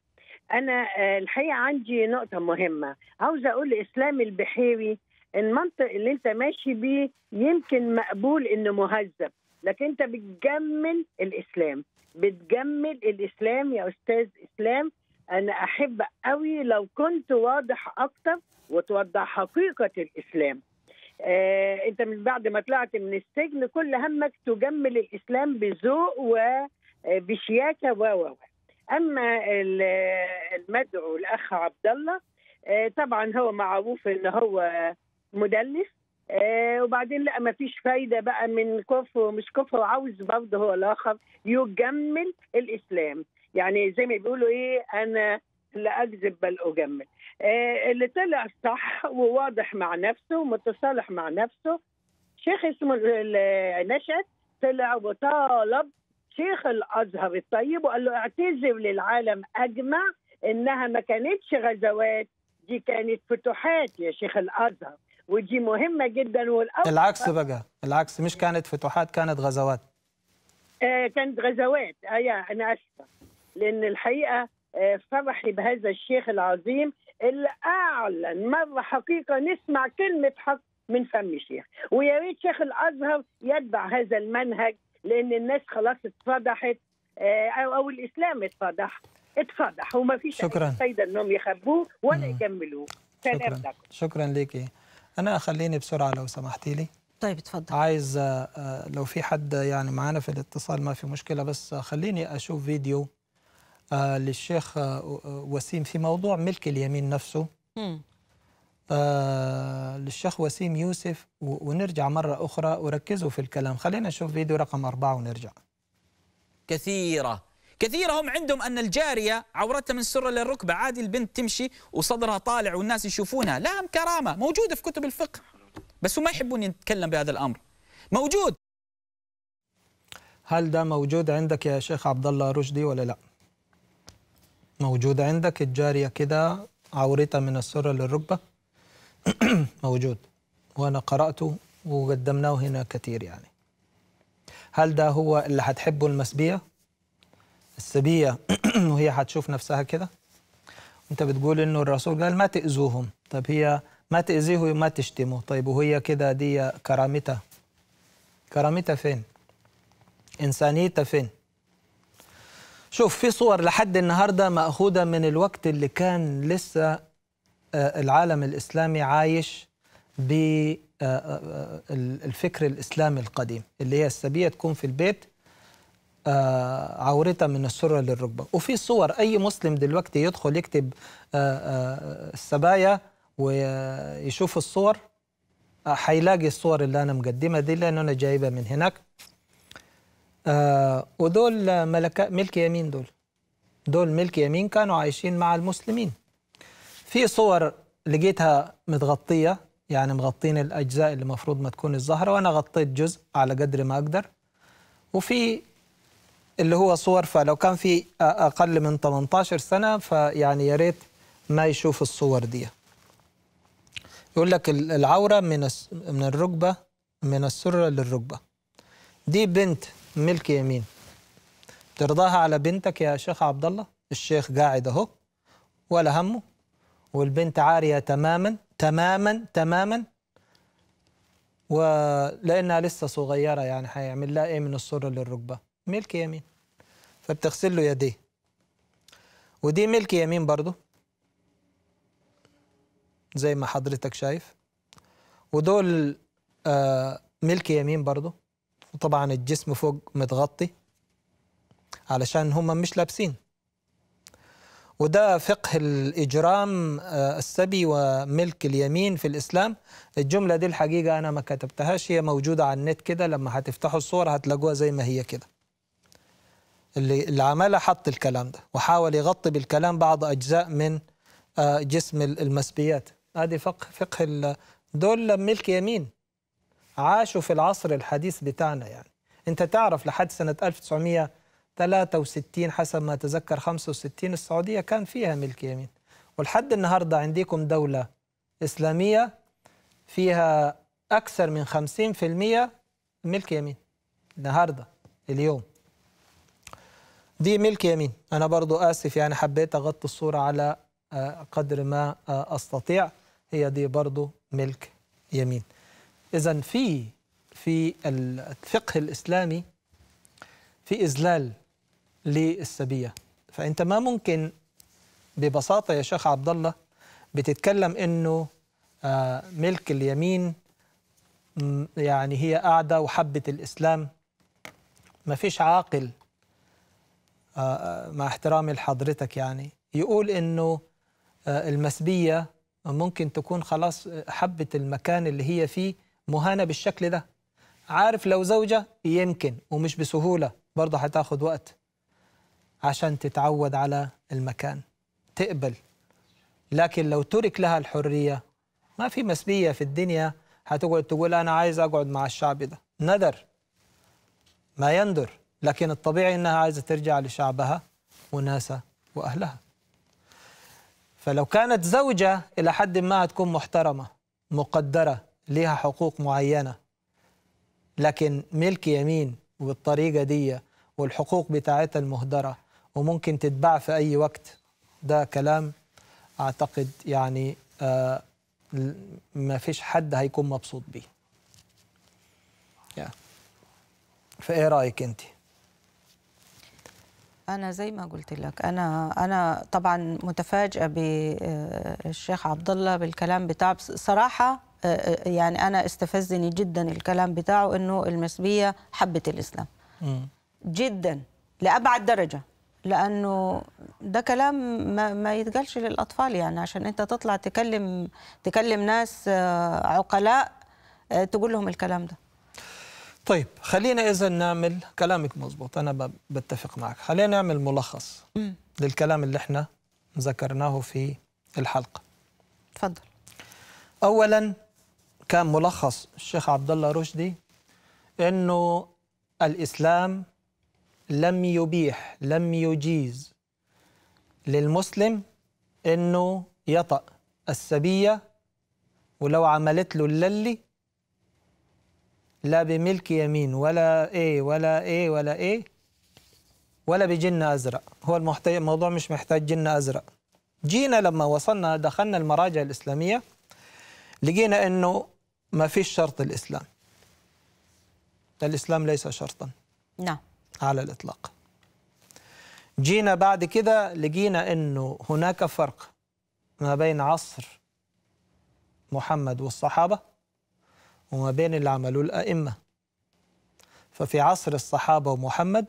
أنا آه، الحقيقة عندي نقطة مهمة عاوزة أقول اسلام البحيري المنطق اللي أنت ماشي بيه يمكن مقبول إنه مهذب لكن أنت بتجمل الإسلام بتجمل الإسلام يا أستاذ إسلام أنا أحب قوي لو كنت واضح أكتر وتوضح حقيقة الإسلام آه، انت من بعد ما طلعت من السجن كل همك تجمل الاسلام بذوق و آه، بشياكه و و اما المدعو الاخ عبد الله آه، طبعا هو معروف ان هو مدلس آه، وبعدين لا ما فيش فايده بقى من كفر ومش كفر وعاوز برضه هو الاخر يجمل الاسلام يعني زي ما بيقولوا ايه انا لا اكذب بل اجمل اللي طلع صح وواضح مع نفسه ومتصالح مع نفسه شيخ اسمه نشأت طلع وطالب شيخ الازهر الطيب وقال له اعتذر للعالم اجمع انها ما كانتش غزوات دي كانت فتوحات يا شيخ الازهر ودي مهمه جدا والاول العكس بقى العكس مش كانت فتوحات كانت غزوات آه كانت غزوات ايوه انا اسفه لان الحقيقه آه فرحي بهذا الشيخ العظيم اللي اعلن مره حقيقه نسمع كلمه حق من فم الشيخ ويا ريت شيخ الازهر يتبع هذا المنهج لان الناس خلاص اتفضحت آه، او او الاسلام اتفضح اتفضح وما فيش شكرا فايده انهم يخبوه ولا يكملوه شكرا شكرا ليكي انا خليني بسرعه لو سمحتي لي طيب اتفضل عايز آه، آه، لو في حد يعني معانا في الاتصال ما في مشكله بس خليني اشوف فيديو للشيخ وسيم في موضوع ملك اليمين نفسه آه، للشيخ وسيم يوسف ونرجع مرة أخرى وركزوا في الكلام خلينا نشوف فيديو رقم أربعة ونرجع كثيرة كثيرة هم عندهم أن الجارية عورتها من السرة للركبة عادي البنت تمشي وصدرها طالع والناس يشوفونها لا هم كرامة موجودة في كتب الفقه بس هم ما يحبون يتكلم بهذا الأمر موجود هل ده موجود عندك يا شيخ عبد الله رشدي ولا لا موجود عندك الجارية كده عورتها من السرة للركبة موجود وأنا قرأته وقدمناه هنا كثير يعني هل ده هو اللي هتحبه المسبية؟ السبية وهي هتشوف نفسها كده؟ أنت بتقول إنه الرسول قال ما تأذوهم طب هي ما تأذيه وما تشتمه طيب وهي كده دي كرامتها كرامتها فين؟ إنسانيتها فين؟ شوف في صور لحد النهارده مأخوذة من الوقت اللي كان لسه آه، العالم الاسلامي عايش بالفكر آه، آه، الاسلامي القديم اللي هي السبيه تكون في البيت عورتها من السره للركبه وفي صور اي مسلم دلوقتي يدخل يكتب السبايا ويشوف الصور هيلاقي الصور اللي انا مقدمها دي لان انا جايبها من هناك ودول ملك يمين دول دول ملك يمين كانوا عايشين مع المسلمين في صور لقيتها متغطيه يعني مغطين الاجزاء اللي المفروض ما تكون الزهره وانا غطيت جزء على قدر ما اقدر وفي اللي هو صور فلو كان في اقل من 18 سنه فيعني يا ريت ما يشوف الصور دي يقول لك العوره من من الركبه من السره للركبه دي بنت ملك يمين ترضاها على بنتك يا شيخ عبد الله الشيخ قاعد اهو ولا همه والبنت عارية تماما تماما تماما ولأنها لسه صغيرة يعني هيعمل لها إيه من السرة للركبة ملك يمين فبتغسل له يديه ودي ملك يمين برضو زي ما حضرتك شايف ودول آه ملك يمين برضو وطبعا الجسم فوق متغطي علشان هم مش لابسين وده فقه الإجرام آه، السبي وملك اليمين في الإسلام الجملة دي الحقيقة أنا ما كتبتهاش هي موجودة على النت كده لما هتفتحوا الصور هتلاقوها زي ما هي كده اللي, اللي عملها حط الكلام ده وحاول يغطي بالكلام بعض أجزاء من آه، جسم المسبيات ادي فقه فقه دول ملك يمين عاشوا في العصر الحديث بتاعنا يعني انت تعرف لحد سنه 1900 63 حسب ما أتذكر 65 السعودية كان فيها ملك يمين ولحد النهاردة عندكم دولة إسلامية فيها أكثر من 50% ملك يمين النهاردة اليوم دي ملك يمين أنا برضو آسف يعني حبيت أغطي الصورة على آه، قدر ما آه، أستطيع هي دي برضو ملك يمين إذا في في الفقه الإسلامي في إذلال للسبيه فانت ما ممكن ببساطه يا شيخ عبد الله بتتكلم انه آه، ملك اليمين يعني هي قاعده وحبه الاسلام ما فيش عاقل آه، آه، مع احترامي لحضرتك يعني يقول انه المسبيه ممكن تكون خلاص حبه المكان اللي هي فيه مهانه بالشكل ده عارف لو زوجه يمكن ومش بسهوله برضه هتاخد وقت عشان تتعود على المكان تقبل لكن لو ترك لها الحرية ما في مسبية في الدنيا هتقعد تقول أنا عايز أقعد مع الشعب ده نذر ما يندر لكن الطبيعي أنها عايزة ترجع لشعبها وناسها وأهلها فلو كانت زوجة إلى حد ما هتكون محترمة مقدرة ليها حقوق معينة لكن ملك يمين بالطريقه دي والحقوق بتاعتها المهدرة وممكن تتباع في أي وقت ده كلام أعتقد يعني آه، ما فيش حد هيكون مبسوط بيه yeah. فإيه رأيك أنت؟ أنا زي ما قلت لك أنا أنا طبعا متفاجئة بالشيخ آه، عبد الله بالكلام بتاعه صراحة آه، يعني أنا استفزني جدا الكلام بتاعه إنه المسبية حبت الإسلام م. جدا لأبعد درجة لانه ده كلام ما, ما يتقالش للاطفال يعني عشان انت تطلع تكلم تكلم ناس آه، عقلاء آه، تقول لهم الكلام ده طيب خلينا اذا نعمل كلامك مظبوط انا بتفق معك خلينا نعمل ملخص م. للكلام اللي احنا ذكرناه في الحلقه تفضل اولا كان ملخص الشيخ عبد الله رشدي انه الاسلام لم يبيح لم يجيز للمسلم انه يطأ السبية ولو عملت له اللي لا بملك يمين ولا ايه ولا ايه ولا ايه ولا بجن ازرق هو الموضوع مش محتاج جن ازرق جينا لما وصلنا دخلنا المراجع الاسلاميه لقينا انه ما فيش شرط الاسلام الاسلام ليس شرطا نعم على الإطلاق جينا بعد كده لقينا أنه هناك فرق ما بين عصر محمد والصحابة وما بين اللي عملوه الأئمة ففي عصر الصحابة ومحمد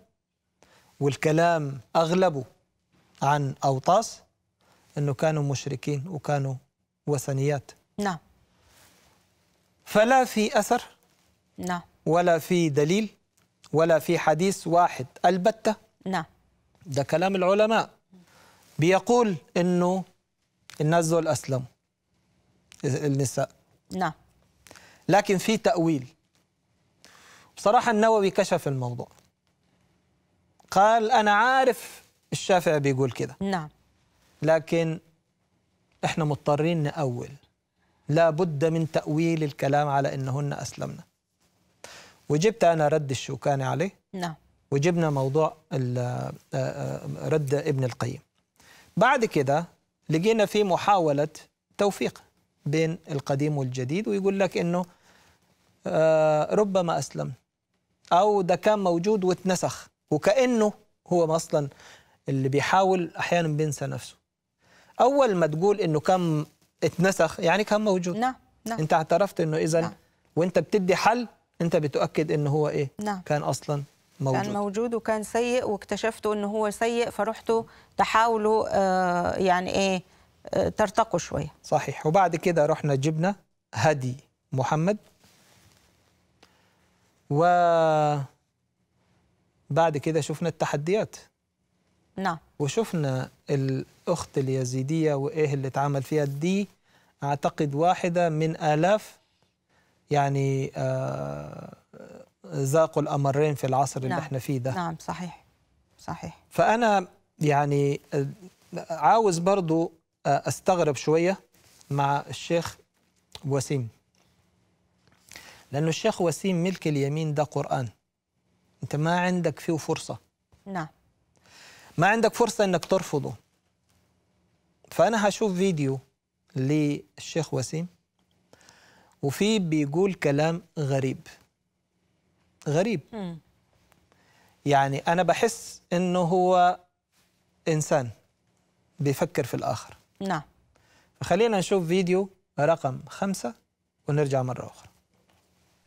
والكلام أغلبه عن أوطاس أنه كانوا مشركين وكانوا وثنيات نعم فلا في أثر نعم ولا في دليل ولا في حديث واحد البتة نعم ده كلام العلماء بيقول انه الناس دول اسلموا النساء نعم لكن في تأويل بصراحة النووي كشف الموضوع قال أنا عارف الشافعي بيقول كده نعم لكن احنا مضطرين نأول لا بد من تأويل الكلام على أنهن أسلمنا وجبت انا رد الشوكاني عليه نعم وجبنا موضوع آه، آه، رد ابن القيم بعد كده لقينا في محاولة توفيق بين القديم والجديد ويقول لك انه آه، ربما اسلم او ده كان موجود واتنسخ وكانه هو اصلا اللي بيحاول احيانا بينسى نفسه اول ما تقول انه كان اتنسخ يعني كان موجود نعم نعم انت اعترفت انه اذا نعم. وانت بتدي حل انت بتؤكد ان هو ايه نعم. كان اصلا موجود كان موجود وكان سيء واكتشفته ان هو سيء فرحته تحاولوا آه يعني ايه آه ترتقوا شويه صحيح وبعد كده رحنا جبنا هدي محمد و بعد كده شفنا التحديات نعم وشفنا الاخت اليزيديه وايه اللي اتعمل فيها دي اعتقد واحده من الاف يعني آه، ذاقوا الأمرين في العصر اللي نعم. احنا فيه ده نعم صحيح صحيح فأنا يعني آه، عاوز برضو آه، أستغرب شوية مع الشيخ وسيم لأنه الشيخ وسيم ملك اليمين ده قرآن أنت ما عندك فيه فرصة نعم ما عندك فرصة أنك ترفضه فأنا هشوف فيديو للشيخ وسيم وفي بيقول كلام غريب غريب م. يعني أنا بحس إنه هو إنسان بيفكر في الآخر نعم فخلينا نشوف فيديو رقم خمسة ونرجع مرة أخرى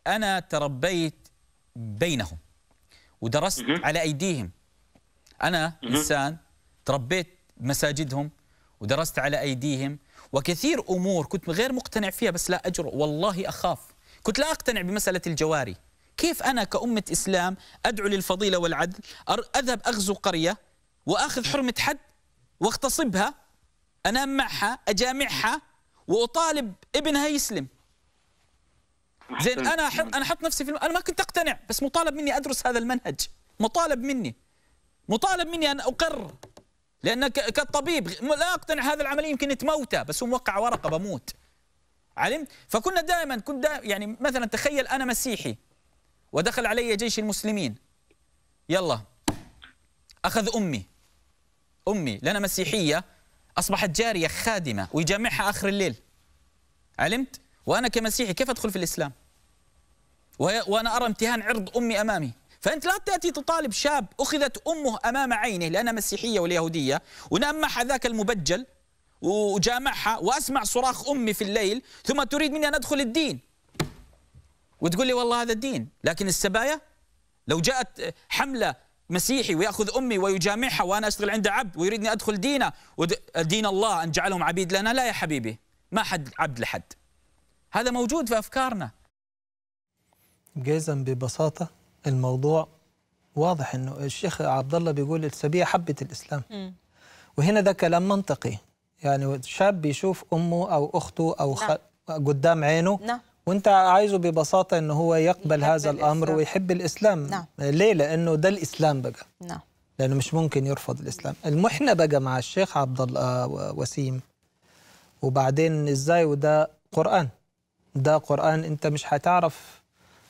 أنا تربيت بينهم ودرست م -م. على أيديهم أنا إنسان تربيت مساجدهم ودرست على أيديهم وكثير امور كنت غير مقتنع فيها بس لا اجرؤ والله اخاف كنت لا اقتنع بمساله الجواري كيف انا كامه اسلام ادعو للفضيله والعدل اذهب اغزو قريه واخذ حرمه حد واغتصبها انام معها اجامعها واطالب ابنها يسلم زين انا حط انا حط نفسي في الم... انا ما كنت اقتنع بس مطالب مني ادرس هذا المنهج مطالب مني مطالب مني ان اقر لأنك كالطبيب لا أقتنع هذا العملية يمكن تموته بس هو موقع ورقة بموت علم فكنا دائما كنت دائماً يعني مثلا تخيل أنا مسيحي ودخل علي جيش المسلمين يلا أخذ أمي أمي لنا مسيحية أصبحت جارية خادمة ويجمعها آخر الليل علمت وأنا كمسيحي كيف أدخل في الإسلام وأنا أرى امتهان عرض أمي أمامي فأنت لا تأتي تطالب شاب أخذت أمه أمام عينه لأنها مسيحية واليهودية ونأمح ذاك المبجل وجامعها وأسمع صراخ أمي في الليل ثم تريد مني أن أدخل الدين وتقول لي والله هذا الدين لكن السبايا لو جاءت حملة مسيحي ويأخذ أمي ويجامعها وأنا أشتغل عند عبد ويريدني أدخل دينه دين الله أن جعلهم عبيد لنا لا يا حبيبي ما حد عبد لحد هذا موجود في أفكارنا جيزا ببساطة الموضوع واضح انه الشيخ عبد الله بيقول السبيع حبه الاسلام م. وهنا ده كلام منطقي يعني شاب يشوف امه او اخته او خ... نعم. قدام عينه نا. نعم. وانت عايزه ببساطه ان هو يقبل هذا الامر ويحب الاسلام نعم. ليه لانه ده الاسلام بقى نعم. لانه مش ممكن يرفض الاسلام المحنه بقى مع الشيخ عبد الله وسيم وبعدين ازاي وده قران ده قران انت مش هتعرف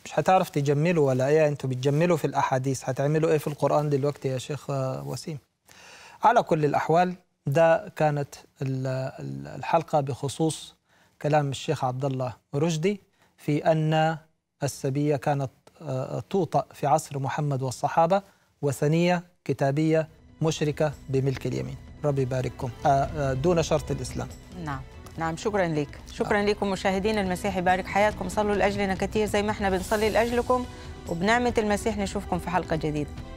مش هتعرف تجمله ولا ايه انتوا بتجملوا في الاحاديث هتعملوا ايه في القران دلوقتي يا شيخ وسيم على كل الاحوال ده كانت الحلقه بخصوص كلام الشيخ عبد الله رشدي في ان السبيه كانت آه، توطأ في عصر محمد والصحابه وثنيه كتابيه مشركه بملك اليمين ربي يبارككم آه، آه، دون شرط الاسلام نعم نعم شكرا لك شكرا آه. لكم مشاهدينا المسيح يبارك حياتكم صلوا لاجلنا كثير زي ما احنا بنصلي لاجلكم وبنعمه المسيح نشوفكم في حلقه جديده